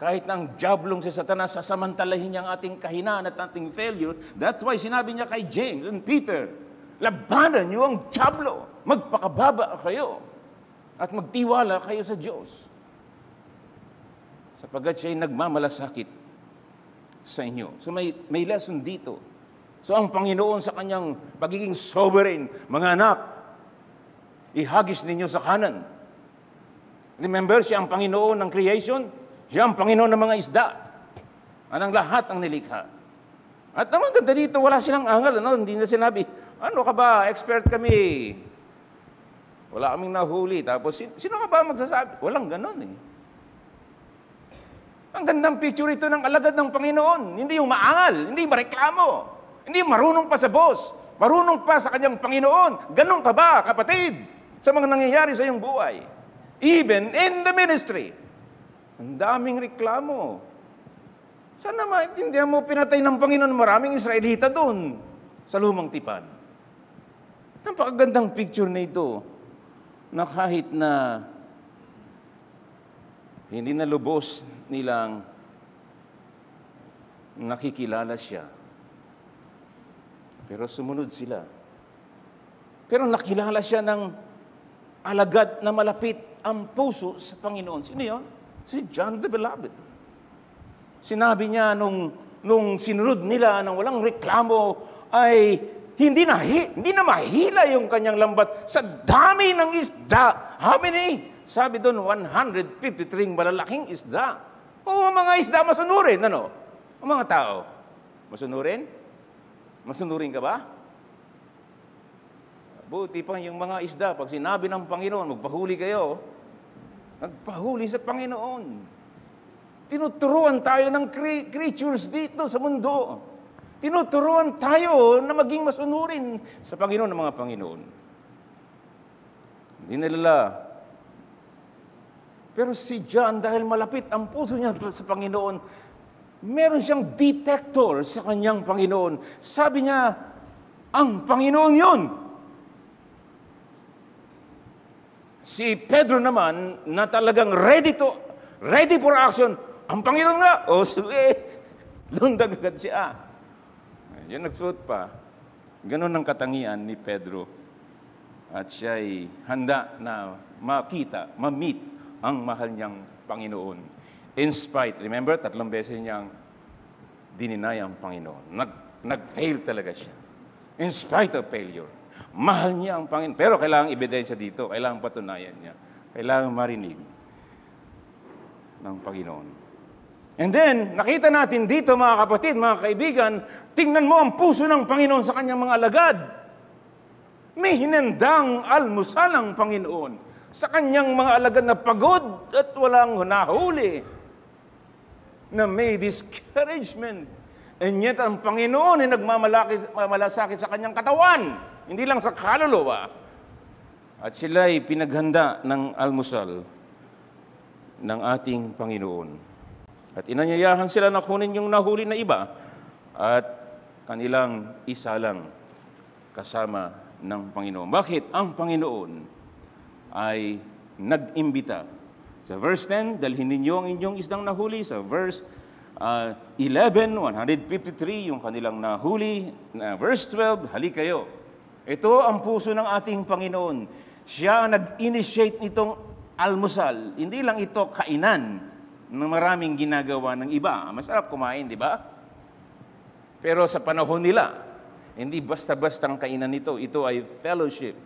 Kahit ang jablong si Satanas, sasamantalahin niya ang ating kahinaan at ating failure. That's why sinabi niya kay James and Peter, labanan niyo ang jablo. Magpakababa kayo at magtiwala kayo sa Diyos. Sapagat siya'y nagmamalasakit sa inyo. So may, may lesson dito. So ang Panginoon sa kanyang pagiging sovereign, mga anak, ihagis ninyo sa kanan Remember, siya ang Panginoon ng creation. Siya ang Panginoon ng mga isda. ang lahat ang nilikha. At ang ganda dito, wala silang angal. Ano? Hindi na sinabi, ano ka ba, expert kami. Wala kaming nahuli. Tapos, sino ka ba magsasabi? Walang ganon eh. Ang gandang picture ito ng alagad ng Panginoon. Hindi yung maangal, hindi mareklamo, hindi marunong pa sa boss, marunong pa sa kanyang Panginoon. Ganon ka ba, kapatid, sa mga nangyayari sa iyong buhay? even in the ministry. Ang daming reklamo. Sana maintindihan mo, pinatay ng Panginoon maraming Israelita doon sa lumang tipan. Napakagandang picture na ito na kahit na hindi na lubos nilang nakikilala siya. Pero sumunod sila. Pero nakilala siya ng alagat na malapit ang puso sa Panginoon. Sino yon? Si John the Beloved. Sinabi niya nung, nung sinunod nila ng walang reklamo ay hindi na, hindi na mahila yung kanyang lambat sa dami ng isda. How many? Sabi doon, 153 malalaking isda. O mga isda, masunurin. Ano? O mga tao, masunurin? Masunurin ka ba? Buti pa yung mga isda, pag sinabi ng Panginoon, magpahuli kayo, Nagpahuli sa Panginoon. Tinuturuan tayo ng creatures dito sa mundo. Tinuturuan tayo na maging masunurin sa Panginoon ng mga Panginoon. Hindi nalala. Pero si John, dahil malapit ang puso niya sa Panginoon, meron siyang detector sa kanyang Panginoon. Sabi niya, ang Panginoon yon. Si Pedro naman na talagang ready to, ready for action. Ang Panginoon nga, o oh, sige, lundag agad siya. Yan nagsuot pa. Ganun ang katangian ni Pedro. At siya'y handa na makita, ma-meet ang mahal niyang Panginoon. In spite, remember, tatlong beses niyang dininay ang Panginoon. Nag, nag-fail talaga siya. In spite of failure. Mahal niya ang Panginoon. Pero kailangan ebidensya dito. Kailangan patunayan niya. Kailangan marinig ng Panginoon. And then, nakita natin dito mga kapatid, mga kaibigan, tingnan mo ang puso ng Panginoon sa kanyang mga alagad. May hinandang almusal ng Panginoon sa kanyang mga alagad na pagod at walang nahuli na may discouragement. And yet, ang Panginoon ay nagmamalaki, nagmamalasakit sa kanyang katawan hindi lang sa kaluluwa. At sila'y pinaghanda ng almusal ng ating Panginoon. At inanyayahan sila na kunin yung nahuli na iba at kanilang isa lang kasama ng Panginoon. Bakit ang Panginoon ay nag-imbita? Sa verse 10, dalhin ninyo ang inyong isdang nahuli. Sa verse uh, 11, 153, yung kanilang nahuli. Na verse 12, hali kayo. Ito ang puso ng ating Panginoon. Siya ang nag-initiate nitong almusal. Hindi lang ito kainan ng maraming ginagawa ng iba. Masarap kumain, di ba? Pero sa panahon nila, hindi basta-bastang kainan nito. Ito ay fellowship.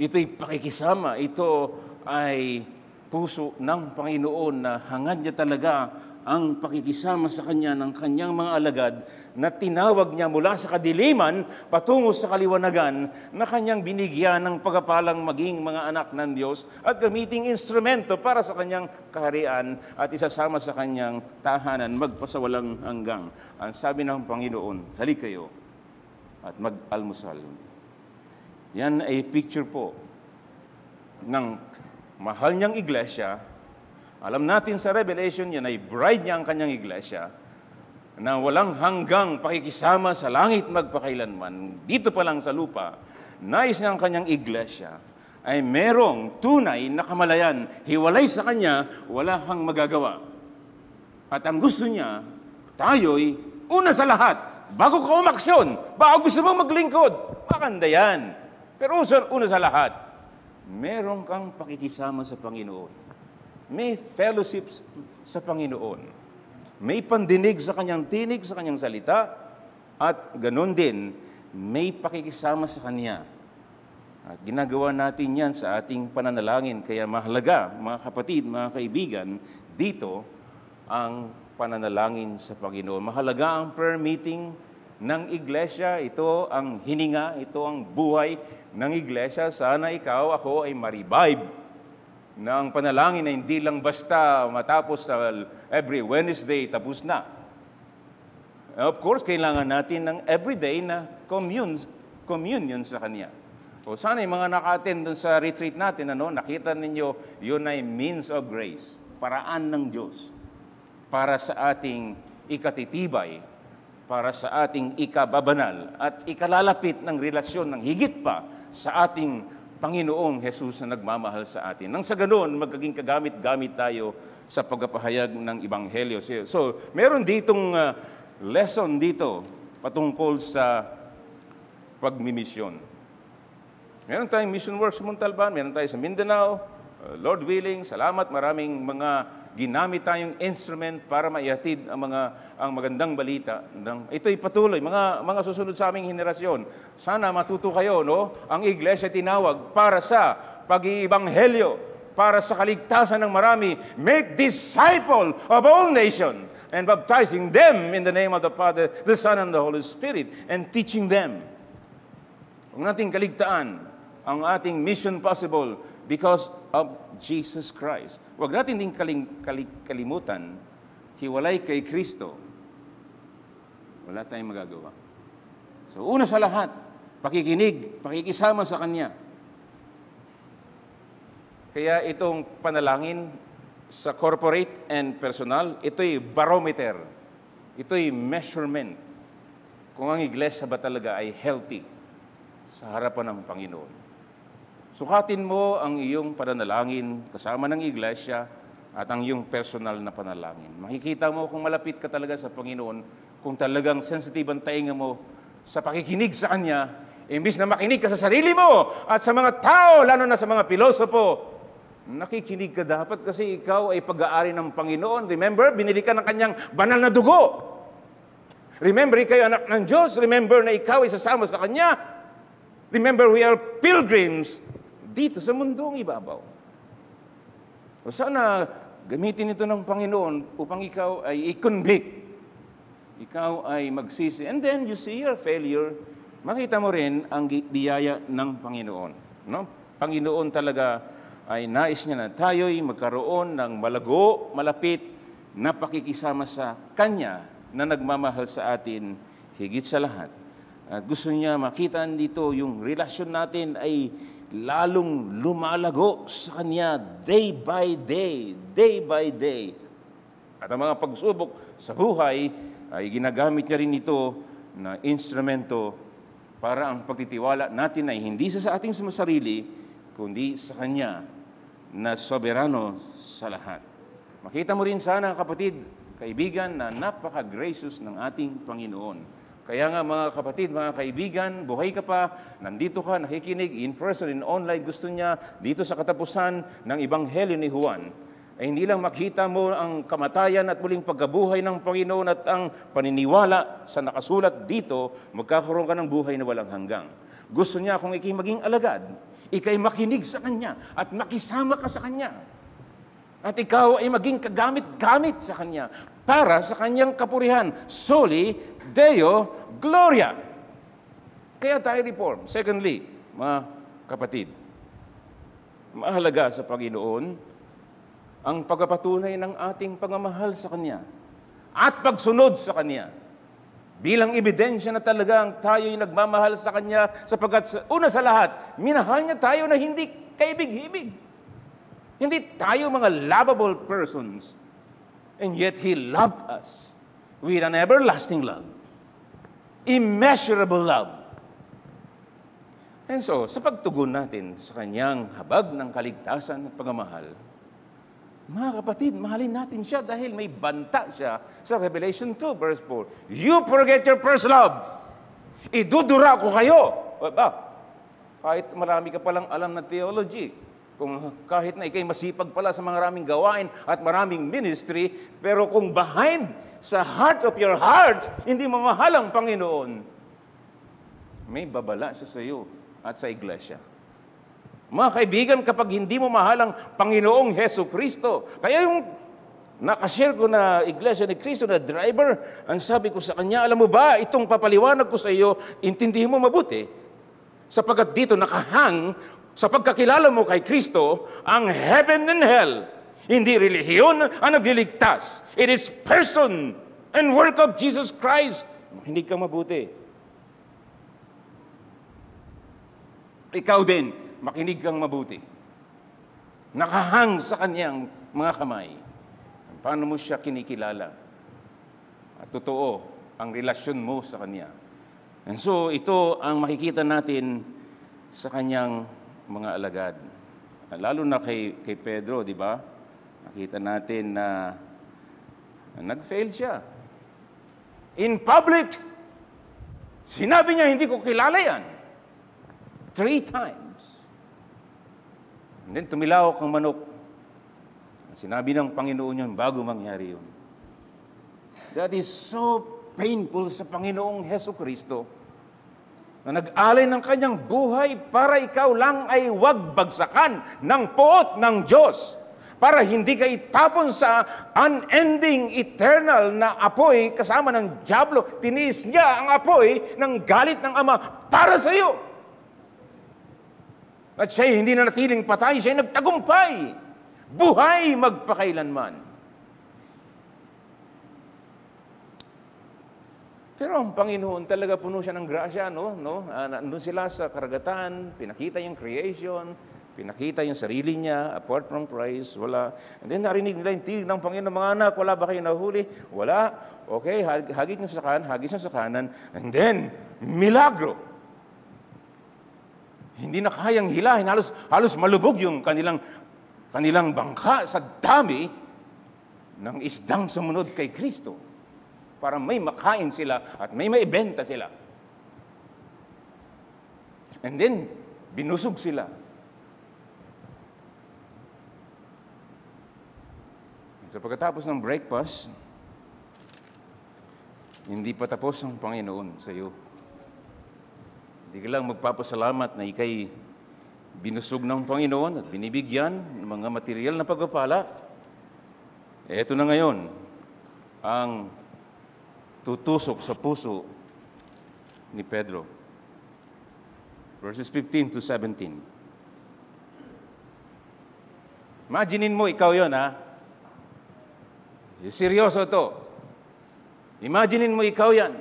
Ito ay pakikisama. Ito ay puso ng Panginoon na hangad niya talaga ang pakikisama sa Kanya ng Kanyang mga alagad na tinawag niya mula sa kadiliman patungo sa kaliwanagan na Kanyang binigyan ng pagapalang maging mga anak ng Diyos at gamiting instrumento para sa Kanyang kaharian at isasama sa Kanyang tahanan magpasawalang hanggang. Ang sabi ng Panginoon, halik kayo at mag-almusal. Yan ay picture po ng mahal niyang iglesia alam natin sa Revelation, yan ay bride niya ang kanyang iglesia na walang hanggang pakikisama sa langit magpakailanman, dito pa lang sa lupa, nais ng kanyang iglesia ay merong tunay na kamalayan. Hiwalay sa kanya, wala hang magagawa. At ang gusto niya, tayo'y una sa lahat, bago ka umaksyon, bago gusto mong maglingkod, maganda yan. Pero una sa lahat, merong kang pakikisama sa Panginoon. May fellowship sa Panginoon. May pandinig sa kanyang tinig, sa kanyang salita, at ganun din, may pakikisama sa kanya. At ginagawa natin yan sa ating pananalangin. Kaya mahalaga, mga kapatid, mga kaibigan, dito ang pananalangin sa Panginoon. Mahalaga ang prayer meeting ng iglesia. Ito ang hininga, ito ang buhay ng iglesia. Sana ikaw, ako ay ma ng panalangin na hindi lang basta matapos sa every Wednesday, tapos na. Of course, kailangan natin ng everyday na commune, communion sa Kanya. O sana yung mga naka-attend dun sa retreat natin, ano, nakita ninyo, yun ay means of grace, paraan ng Diyos para sa ating ikatitibay, para sa ating ikababanal at ikalalapit ng relasyon ng higit pa sa ating Panginoong Jesus na nagmamahal sa atin. Nang sa ganoon, magiging kagamit-gamit tayo sa pagpapahayag ng Ibanghelyo. So, meron ditong ah, lesson dito patungkol sa pagmimisyon. Meron tayong mission works sa Montalban, meron tayo sa Mindanao, ah, Lord willing, salamat, maraming mga ginamit tayong instrument para maihatid ang mga ang magandang balita. Ito patuloy mga mga susunod sa aming henerasyon. Sana matuto kayo no, ang iglesia tinawag para sa pag-iibanghelyo para sa kaligtasan ng marami. Make disciple of all nations and baptizing them in the name of the Father, the Son, and the Holy Spirit and teaching them. Ang ating kaligtaan, ang ating mission possible because of Jesus Christ. Huwag natin ding kaling, kaling, kalimutan, hiwalay kay Kristo, wala tayong magagawa. So una sa lahat, pakikinig, pakikisama sa Kanya. Kaya itong panalangin sa corporate and personal, ito'y barometer, ito'y measurement kung ang iglesia ba talaga ay healthy sa harapan ng Panginoon. Sukatin mo ang iyong pananalangin kasama ng iglesia at ang iyong personal na panalangin. Makikita mo kung malapit ka talaga sa Panginoon, kung talagang sensitive ang tainga mo sa pakikinig sa Kanya, imbis na makinig ka sa sarili mo at sa mga tao, lalo na sa mga pilosopo, nakikinig ka dapat kasi ikaw ay pag-aari ng Panginoon. Remember, binili ka ng kanyang banal na dugo. Remember, ikaw anak ng Diyos. Remember na ikaw ay sasama sa Kanya. Remember, we are pilgrims dito sa mundong ibabaw. O sana gamitin ito ng Panginoon upang ikaw ay i-convict. Ikaw ay magsisi. And then you see your failure, makita mo rin ang biyaya ng Panginoon. No? Panginoon talaga ay nais niya na tayo'y magkaroon ng malago, malapit na pakikisama sa Kanya na nagmamahal sa atin higit sa lahat. At gusto niya makita dito yung relasyon natin ay lalong lumalago sa kanya day by day, day by day. At ang mga pagsubok sa buhay ay ginagamit niya rin ito na instrumento para ang pagtitiwala natin ay hindi sa ating sarili, kundi sa Kanya na soberano sa lahat. Makita mo rin sana, kapatid, kaibigan, na napaka-gracious ng ating Panginoon kaya nga mga kapatid, mga kaibigan, buhay ka pa, nandito ka, nakikinig in person, in online, gusto niya dito sa katapusan ng Ibanghelyo ni Juan ay hindi lang makita mo ang kamatayan at muling pagkabuhay ng Panginoon at ang paniniwala sa nakasulat dito, magkakaroon ka ng buhay na walang hanggang. Gusto niya kung ikay maging alagad, ikay makinig sa Kanya at makisama ka sa Kanya. At ikaw ay maging kagamit-gamit sa Kanya para sa Kanyang kapurihan, solely Deo Gloria. Kaya tayo reform. Secondly, mga kapatid, mahalaga sa Panginoon ang pagpapatunay ng ating pagmamahal sa Kanya at pagsunod sa Kanya. Bilang ebidensya na talagang tayo'y nagmamahal sa Kanya sapagkat una sa lahat, minahal niya tayo na hindi kaibig-ibig. Hindi tayo mga lovable persons. And yet He loved us with an everlasting love. Immeasurable love. And so, sa pagtugon natin sa kanyang habag ng kaligtasan at pagmamahal, mga kapatid, mahalin natin siya dahil may banta siya sa Revelation 2 verse 4. You forget your first love. Idudura ko kayo. Ba? Kahit marami ka palang alam na theology, kung kahit na ikay masipag pala sa maraming gawain at maraming ministry, pero kung behind sa heart of your heart, hindi mamahal ang Panginoon, may babala siya sa iyo at sa iglesia. Mga kaibigan, kapag hindi mo mahal ang Panginoong Heso Kristo, kaya yung nakashare ko na iglesia ni Kristo na driver, ang sabi ko sa kanya, alam mo ba, itong papaliwanag ko sa iyo, intindihin mo mabuti. Sapagat dito nakahang sa pagkakilala mo kay Kristo, ang heaven and hell, hindi relihiyon ang nagliligtas. It is person and work of Jesus Christ. Hindi ka mabuti. Ikaw din, makinig kang mabuti. Nakahang sa kanyang mga kamay. Paano mo siya kinikilala? At totoo, ang relasyon mo sa kanya. And so, ito ang makikita natin sa kanyang mga alagad. Lalo na kay, kay Pedro, di ba? Nakita natin na nag-fail siya. In public, sinabi niya, hindi ko kilala yan. Three times. And then tumilawak ang manok. Sinabi ng Panginoon yun bago mangyari yun. That is so painful sa Panginoong Heso Kristo na nag-alay ng kanyang buhay para ikaw lang ay wag bagsakan ng poot ng Diyos para hindi ka itapon sa unending, eternal na apoy kasama ng Diablo. Tiniis niya ang apoy ng galit ng Ama para sa iyo. At siya hindi na natiling patay, siya nagtagumpay. Buhay magpakailanman. Pero ang Panginoon talaga puno siya ng grasya, no? no? Uh, sila sa karagatan, pinakita yung creation, pinakita yung sarili niya, apart from Christ, wala. And then narinig nila yung tinig ng Panginoon, mga anak, wala ba kayo nahuli? Wala. Okay, hagit hagis niyo sa kanan, hagis niyo sa kanan. And then, milagro. Hindi na kayang hilahin, halos, halos malubog yung kanilang, kanilang bangka sa dami ng isdang sumunod kay Kristo para may makain sila at may maibenta sila. And then, binusog sila. So pagkatapos ng breakfast, hindi pa tapos ang Panginoon sa iyo. Hindi ka lang magpapasalamat na ikay binusog ng Panginoon at binibigyan ng mga material na pagpapala. Eto na ngayon, ang tutusok sa puso ni Pedro. Verses 15 to 17. Imaginin mo, ikaw yon ha? Seryoso to. Imaginin mo, ikaw yan.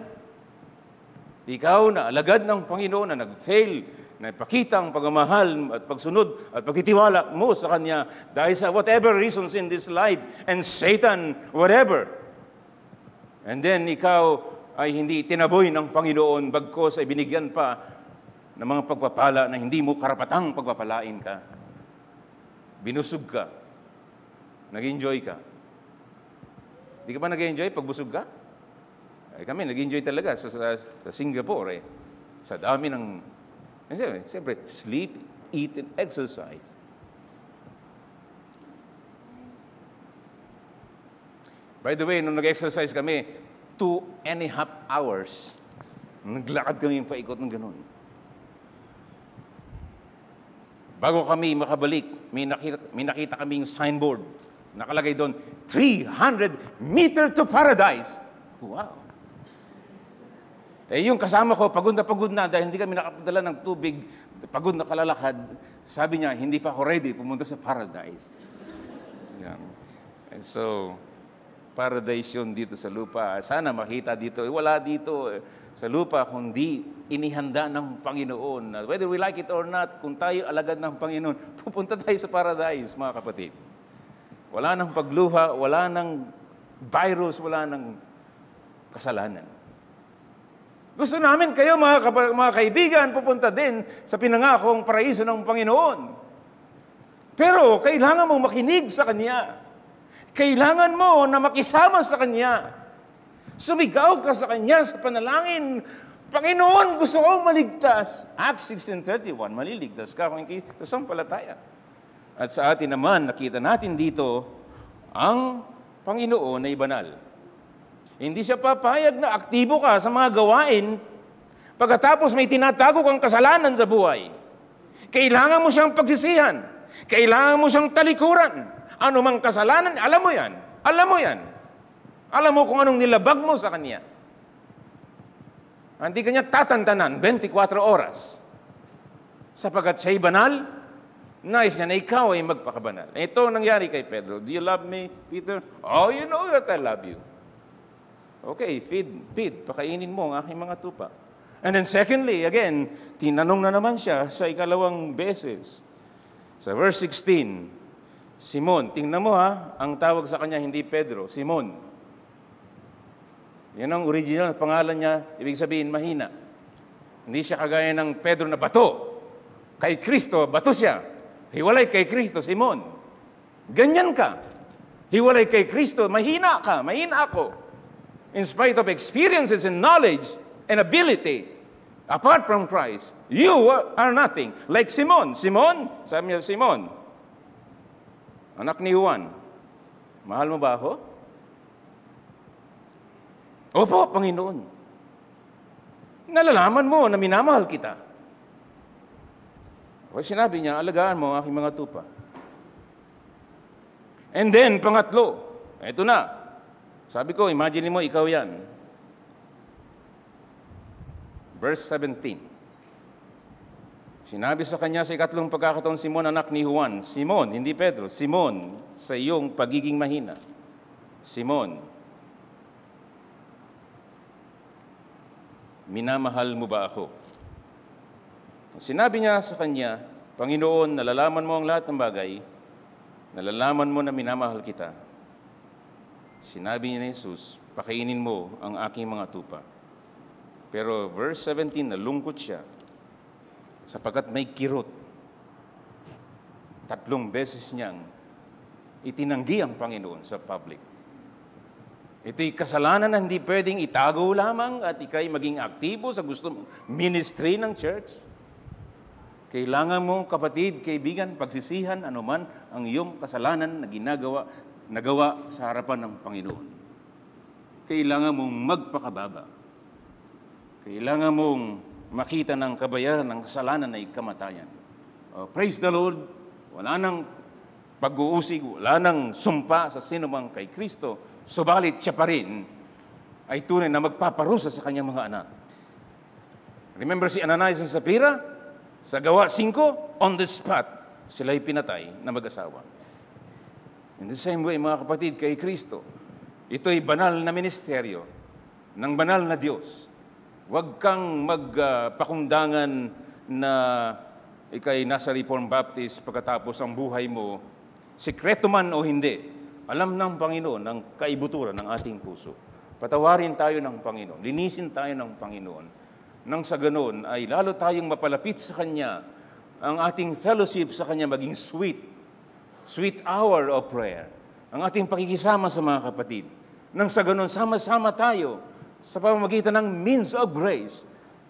Ikaw na alagad ng Panginoon na nag-fail, na ipakita ang pagmamahal at pagsunod at pagtitiwala mo sa Kanya dahil sa whatever reasons in this life and Satan, whatever, And then ikaw ay hindi tinaboy ng Panginoon bagkos ay binigyan pa ng mga pagpapala na hindi mo karapatang pagpapalain ka. Binusog ka. Nag-enjoy ka. Hindi ka ba nag-enjoy pag busog ka? Ay, eh, kami, nag-enjoy talaga sa, sa, sa Singapore. Eh. Sa dami ng... Eh, siyempre, siyempre, sleep, eat, and exercise. By the way, nung nag-exercise kami, two and a half hours, naglakad kami yung paikot ng ganun. Bago kami makabalik, may nakita, may nakita kaming signboard. Nakalagay doon, 300 meter to paradise. Wow. Eh, yung kasama ko, pagod na pagod na dahil hindi kami nakapadala ng tubig, pagod na kalalakad, sabi niya, hindi pa ako ready, pumunta sa paradise. Yan. And so, paradise yun dito sa lupa. Sana makita dito. Eh, wala dito eh, sa lupa kundi inihanda ng Panginoon. Whether we like it or not, kung tayo alagad ng Panginoon, pupunta tayo sa paradise, mga kapatid. Wala nang pagluha, wala nang virus, wala nang kasalanan. Gusto namin kayo, mga, kap- mga kaibigan, pupunta din sa pinangakong paraiso ng Panginoon. Pero kailangan mong makinig sa Kanya. Kailangan mo na makisama sa Kanya. Sumigaw ka sa Kanya sa panalangin. Panginoon, gusto ko maligtas. Acts 16.31, maliligtas ka kung kasampalataya. At sa atin naman, nakita natin dito, ang Panginoon ay banal. Hindi siya papayag na aktibo ka sa mga gawain pagkatapos may tinatago kang kasalanan sa buhay. Kailangan mo siyang pagsisihan. Kailangan mo siyang talikuran. Ano mang kasalanan, alam mo yan. Alam mo yan. Alam mo kung anong nilabag mo sa Kanya. Hindi Kanya tatantanan 24 oras. Sapagat siya'y banal, nais niya na ikaw ay magpakabanal. Ito nangyari kay Pedro. Do you love me, Peter? Oh, you know that I love you. Okay, feed, feed, pakainin mo ang aking mga tupa. And then secondly, again, tinanong na naman siya sa ikalawang beses. Sa verse 16, Simon. Tingnan mo ha, ang tawag sa kanya hindi Pedro, Simon. Yan ang original pangalan niya, ibig sabihin mahina. Hindi siya kagaya ng Pedro na bato. Kay Kristo, bato siya. Hiwalay kay Kristo, Simon. Ganyan ka. Hiwalay kay Kristo, mahina ka, mahina ako. In spite of experiences and knowledge and ability, apart from Christ, you are nothing. Like Simon. Simon, sabi niya, Simon, anak ni Juan, mahal mo ba ako? Opo, Panginoon. Nalalaman mo na minamahal kita. O sinabi niya, alagaan mo ang aking mga tupa. And then, pangatlo, eto na. Sabi ko, imagine mo, ikaw yan. Verse 17. Sinabi sa kanya sa ikatlong pagkakataon, Simon, anak ni Juan, Simon, hindi Pedro, Simon, sa iyong pagiging mahina. Simon, minamahal mo ba ako? Sinabi niya sa kanya, Panginoon, nalalaman mo ang lahat ng bagay, nalalaman mo na minamahal kita. Sinabi niya ni Jesus, pakainin mo ang aking mga tupa. Pero verse 17, nalungkot siya sapagkat may kirot. Tatlong beses niyang itinanggi ang Panginoon sa public. Ito'y kasalanan na hindi pwedeng itago lamang at ikay maging aktibo sa gusto ministry ng church. Kailangan mo, kapatid, kaibigan, pagsisihan anuman ang iyong kasalanan na ginagawa, nagawa sa harapan ng Panginoon. Kailangan mong magpakababa. Kailangan mong makita ng kabayaran ng kasalanan na ikamatayan. Uh, oh, praise the Lord, wala nang pag-uusig, wala nang sumpa sa sino mang kay Kristo, subalit siya pa rin ay tunay na magpaparusa sa kanyang mga anak. Remember si Ananias and Sapphira? Sa gawa 5, on the spot, sila'y pinatay na mag-asawa. In the same way, mga kapatid, kay Kristo, ito'y banal na ministeryo ng banal na Diyos Huwag kang magpakundangan uh, na ikay nasa Reformed Baptist pagkatapos ang buhay mo, sikreto man o hindi, alam ng Panginoon ang kaibuturan ng ating puso. Patawarin tayo ng Panginoon, linisin tayo ng Panginoon. Nang sa ganoon ay lalo tayong mapalapit sa Kanya, ang ating fellowship sa Kanya maging sweet, sweet hour of prayer, ang ating pakikisama sa mga kapatid. Nang sa ganoon, sama-sama tayo sa pamamagitan ng means of grace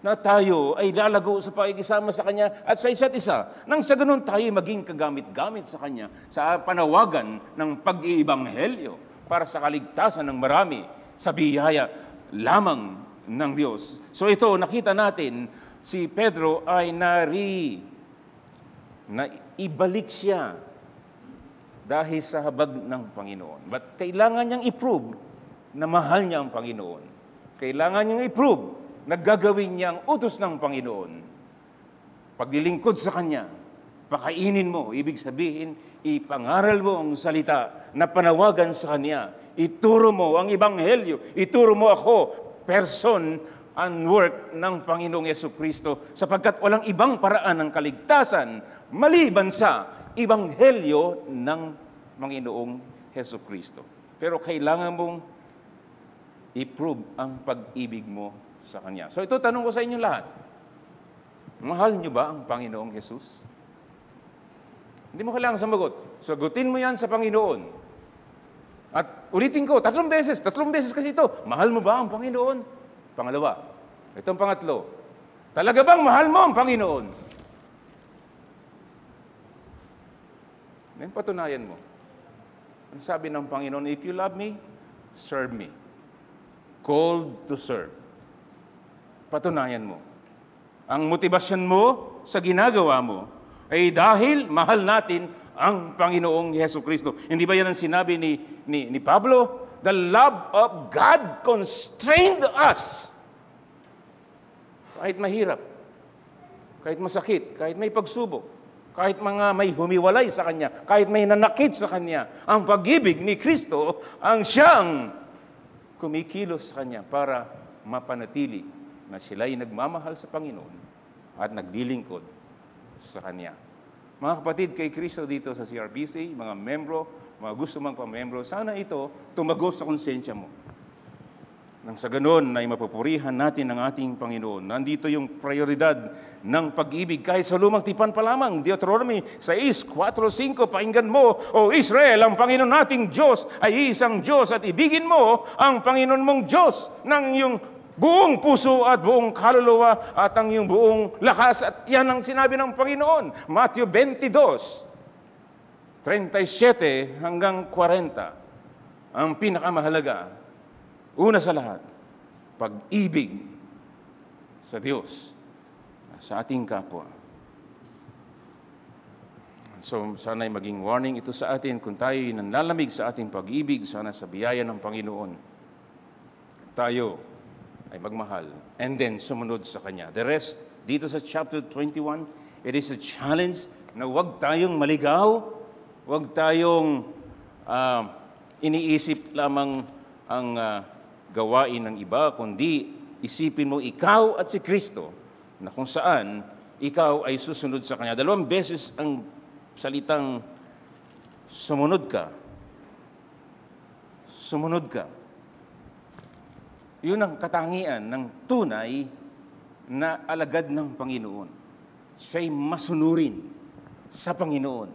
na tayo ay lalago sa pakikisama sa Kanya at sa isa't isa. Nang sa ganun tayo maging kagamit-gamit sa Kanya sa panawagan ng pag-iibanghelyo para sa kaligtasan ng marami sa biyaya lamang ng Diyos. So ito, nakita natin si Pedro ay nari, na ibalik siya dahil sa habag ng Panginoon. But kailangan niyang i-prove na mahal niya ang Panginoon kailangan niyang i-prove na gagawin niya ang utos ng Panginoon. Paglilingkod sa Kanya, pakainin mo, ibig sabihin, ipangaral mo ang salita na panawagan sa Kanya. Ituro mo ang Ibanghelyo, ituro mo ako, person and work ng Panginoong Yeso Kristo sapagkat walang ibang paraan ng kaligtasan maliban sa Ibanghelyo ng Panginoong Heso Kristo. Pero kailangan mong i-prove ang pag-ibig mo sa Kanya. So ito, tanong ko sa inyo lahat. Mahal niyo ba ang Panginoong Jesus? Hindi mo kailangan sumagot. Sagutin mo yan sa Panginoon. At ulitin ko, tatlong beses, tatlong beses kasi ito, mahal mo ba ang Panginoon? Pangalawa, itong pangatlo, talaga bang mahal mo ang Panginoon? Ngayon patunayan mo. Ang sabi ng Panginoon, if you love me, serve me called to serve. Patunayan mo. Ang motibasyon mo sa ginagawa mo ay dahil mahal natin ang Panginoong Yesu Kristo. Hindi ba yan ang sinabi ni, ni, ni Pablo? The love of God constrained us. Kahit mahirap, kahit masakit, kahit may pagsubok, kahit mga may humiwalay sa Kanya, kahit may nanakit sa Kanya, ang pag-ibig ni Kristo ang siyang kumikilos sa Kanya para mapanatili na sila'y nagmamahal sa Panginoon at naglilingkod sa Kanya. Mga kapatid, kay Kristo dito sa CRBC, mga membro, mga gusto mang pamembro, sana ito tumago sa konsensya mo nang sa ganun ay mapupurihan natin ang ating Panginoon. Nandito yung prioridad ng pag-ibig kahit sa lumang tipan pa lamang. Deuteronomy 6, 4, 5, pakinggan mo, O Israel, ang Panginoon nating Diyos ay isang Diyos at ibigin mo ang Panginoon mong Diyos ng iyong buong puso at buong kaluluwa at ang iyong buong lakas at yan ang sinabi ng Panginoon. Matthew 22, 37 hanggang 40 ang pinakamahalaga Una sa lahat, pag-ibig sa Diyos, sa ating kapwa. So, sana'y maging warning ito sa atin kung tayo nanlalamig sa ating pag-ibig, sana sa biyaya ng Panginoon, tayo ay magmahal and then sumunod sa Kanya. The rest, dito sa chapter 21, it is a challenge na huwag tayong maligaw, huwag tayong uh, iniisip lamang ang uh, gawain ng iba, kundi isipin mo ikaw at si Kristo na kung saan ikaw ay susunod sa Kanya. Dalawang beses ang salitang sumunod ka. Sumunod ka. Yun ang katangian ng tunay na alagad ng Panginoon. Siya'y masunurin sa Panginoon.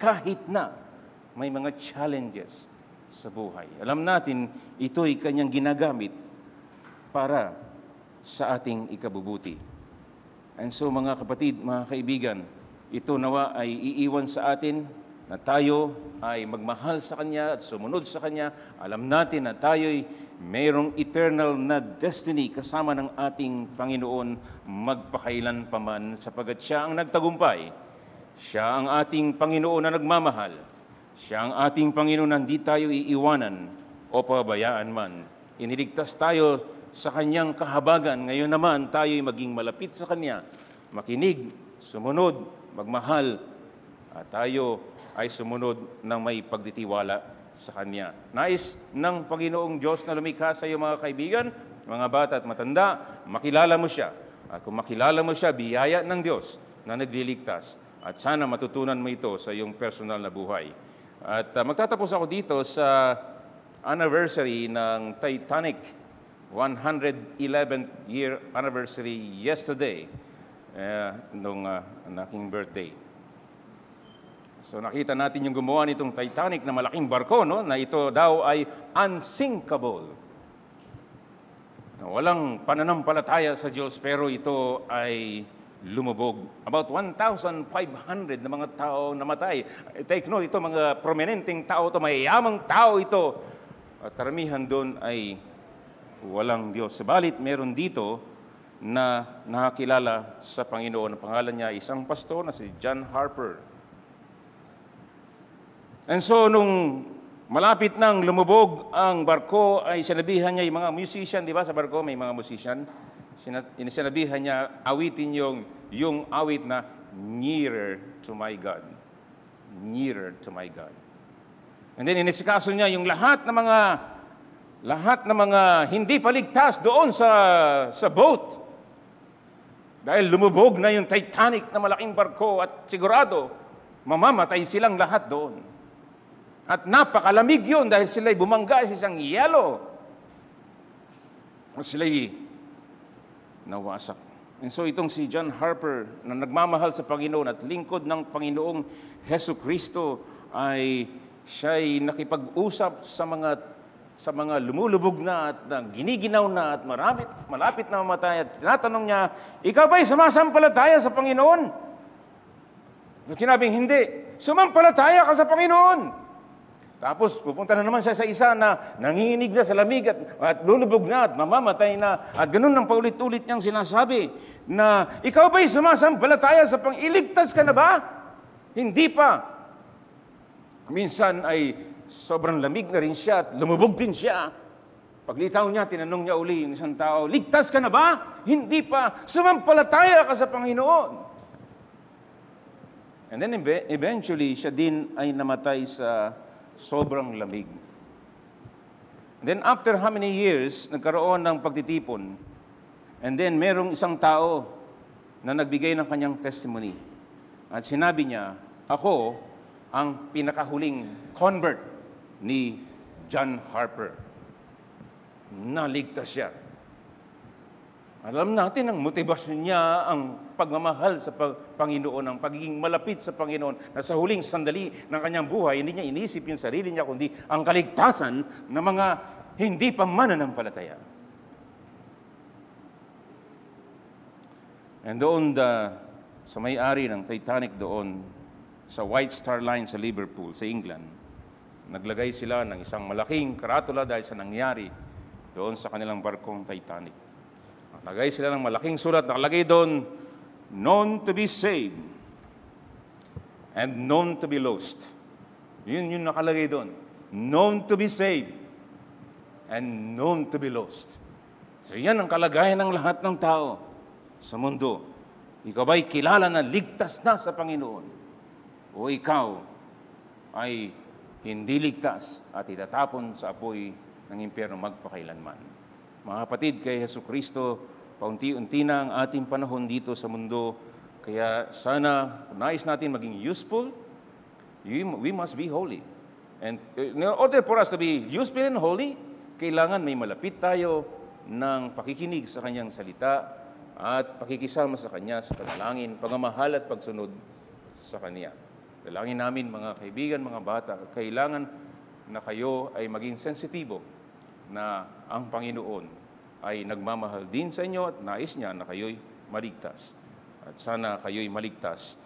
Kahit na may mga challenges, sa buhay. Alam natin, ito'y kanyang ginagamit para sa ating ikabubuti. And so mga kapatid, mga kaibigan, ito nawa ay iiwan sa atin na tayo ay magmahal sa Kanya at sumunod sa Kanya. Alam natin na tayo'y mayroong eternal na destiny kasama ng ating Panginoon magpakailan paman sapagat Siya ang nagtagumpay. Siya ang ating Panginoon na nagmamahal siya ang ating Panginoon, hindi tayo iiwanan o pabayaan man. Iniligtas tayo sa Kanyang kahabagan. Ngayon naman, tayo'y maging malapit sa Kanya, makinig, sumunod, magmahal, at tayo ay sumunod ng may pagtitiwala sa Kanya. Nais ng Panginoong Diyos na lumikha sa iyo mga kaibigan, mga bata at matanda, makilala mo siya. At kung makilala mo siya, biyaya ng Diyos na nagliligtas. At sana matutunan mo ito sa iyong personal na buhay. At uh, magtatapos ako dito sa anniversary ng Titanic, 111th year anniversary yesterday, uh, nung uh, aking birthday. So nakita natin yung gumawa nitong Titanic na malaking barko, no? na ito daw ay unsinkable. Na walang pananampalataya sa Diyos, pero ito ay lumubog. About 1,500 na mga tao namatay. Eh, take note, ito mga prominenteng tao, ito mayayamang tao ito. At karamihan doon ay walang Diyos. Sabalit, meron dito na nakakilala sa Panginoon. Ang pangalan niya isang pastor na si John Harper. And so, nung malapit nang lumubog ang barko, ay sinabihan niya yung mga musician, di ba sa barko may mga musician? sinabihan niya, awitin yung, yung awit na nearer to my God. Nearer to my God. And then inisikaso niya yung lahat ng mga lahat ng mga hindi paligtas doon sa sa boat. Dahil lumubog na yung Titanic na malaking barko at sigurado mamamatay silang lahat doon. At napakalamig yun dahil sila'y bumangga sa isang yelo. Sila'y nawasak. wasak. And so itong si John Harper na nagmamahal sa Panginoon at lingkod ng Panginoong Heso Kristo ay siya'y nakipag-usap sa mga sa mga lumulubog na at na giniginaw na at marapit, malapit na mamatay at tinatanong niya, Ikaw ba'y sumasampalataya sa Panginoon? At sinabing, hindi. Sumampalataya ka sa Panginoon. Tapos pupunta na naman siya sa isa na nanginginig na sa lamig at, at lulubog na at mamamatay na. At ganun ang paulit-ulit niyang sinasabi na ikaw ba'y sumasampalataya sa pangiligtas ka na ba? Hindi pa. Minsan ay sobrang lamig na rin siya at lumubog din siya. Paglitaw niya, tinanong niya uli yung isang tao, Ligtas ka na ba? Hindi pa. Sumampalataya ka sa Panginoon. And then eventually, siya din ay namatay sa sobrang lamig. And then after how many years, nagkaroon ng pagtitipon. And then merong isang tao na nagbigay ng kanyang testimony. At sinabi niya, ako ang pinakahuling convert ni John Harper. Naligtas siya. Alam natin ang motibasyon niya, ang pagmamahal sa Panginoon, ang pagiging malapit sa Panginoon, na sa huling sandali ng kanyang buhay, hindi niya inisip yung sarili niya, kundi ang kaligtasan ng mga hindi pa mananampalataya. And doon the, sa may-ari ng Titanic doon, sa White Star Line sa Liverpool, sa England, naglagay sila ng isang malaking karatula dahil sa nangyari doon sa kanilang barkong Titanic. Naglagay sila ng malaking sulat, nakalagay doon, known to be saved and known to be lost. Yun yung nakalagay doon. Known to be saved and known to be lost. So yan ang kalagayan ng lahat ng tao sa mundo. Ikaw ba'y kilala na ligtas na sa Panginoon? O ikaw ay hindi ligtas at itatapon sa apoy ng impyerno magpakailanman. Mga kapatid, kay Yesu Kristo, paunti-unti na ang ating panahon dito sa mundo. Kaya sana, nais natin maging useful, we must be holy. And eh, in order for us to be useful and holy, kailangan may malapit tayo ng pakikinig sa Kanyang salita at pakikisama sa Kanya sa panalangin, pagmamahal at pagsunod sa Kanya. Dalangin namin mga kaibigan, mga bata, kailangan na kayo ay maging sensitibo na ang Panginoon ay nagmamahal din sa inyo at nais niya na kayo'y maligtas. At sana kayo'y maligtas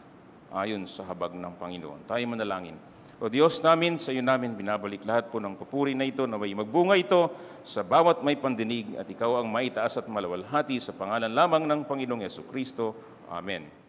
ayon sa habag ng Panginoon. Tayo manalangin. O Diyos namin, sa iyo namin binabalik lahat po ng papuri na ito na may magbunga ito sa bawat may pandinig at ikaw ang maitaas at malawalhati sa pangalan lamang ng Panginoong Yeso Kristo. Amen.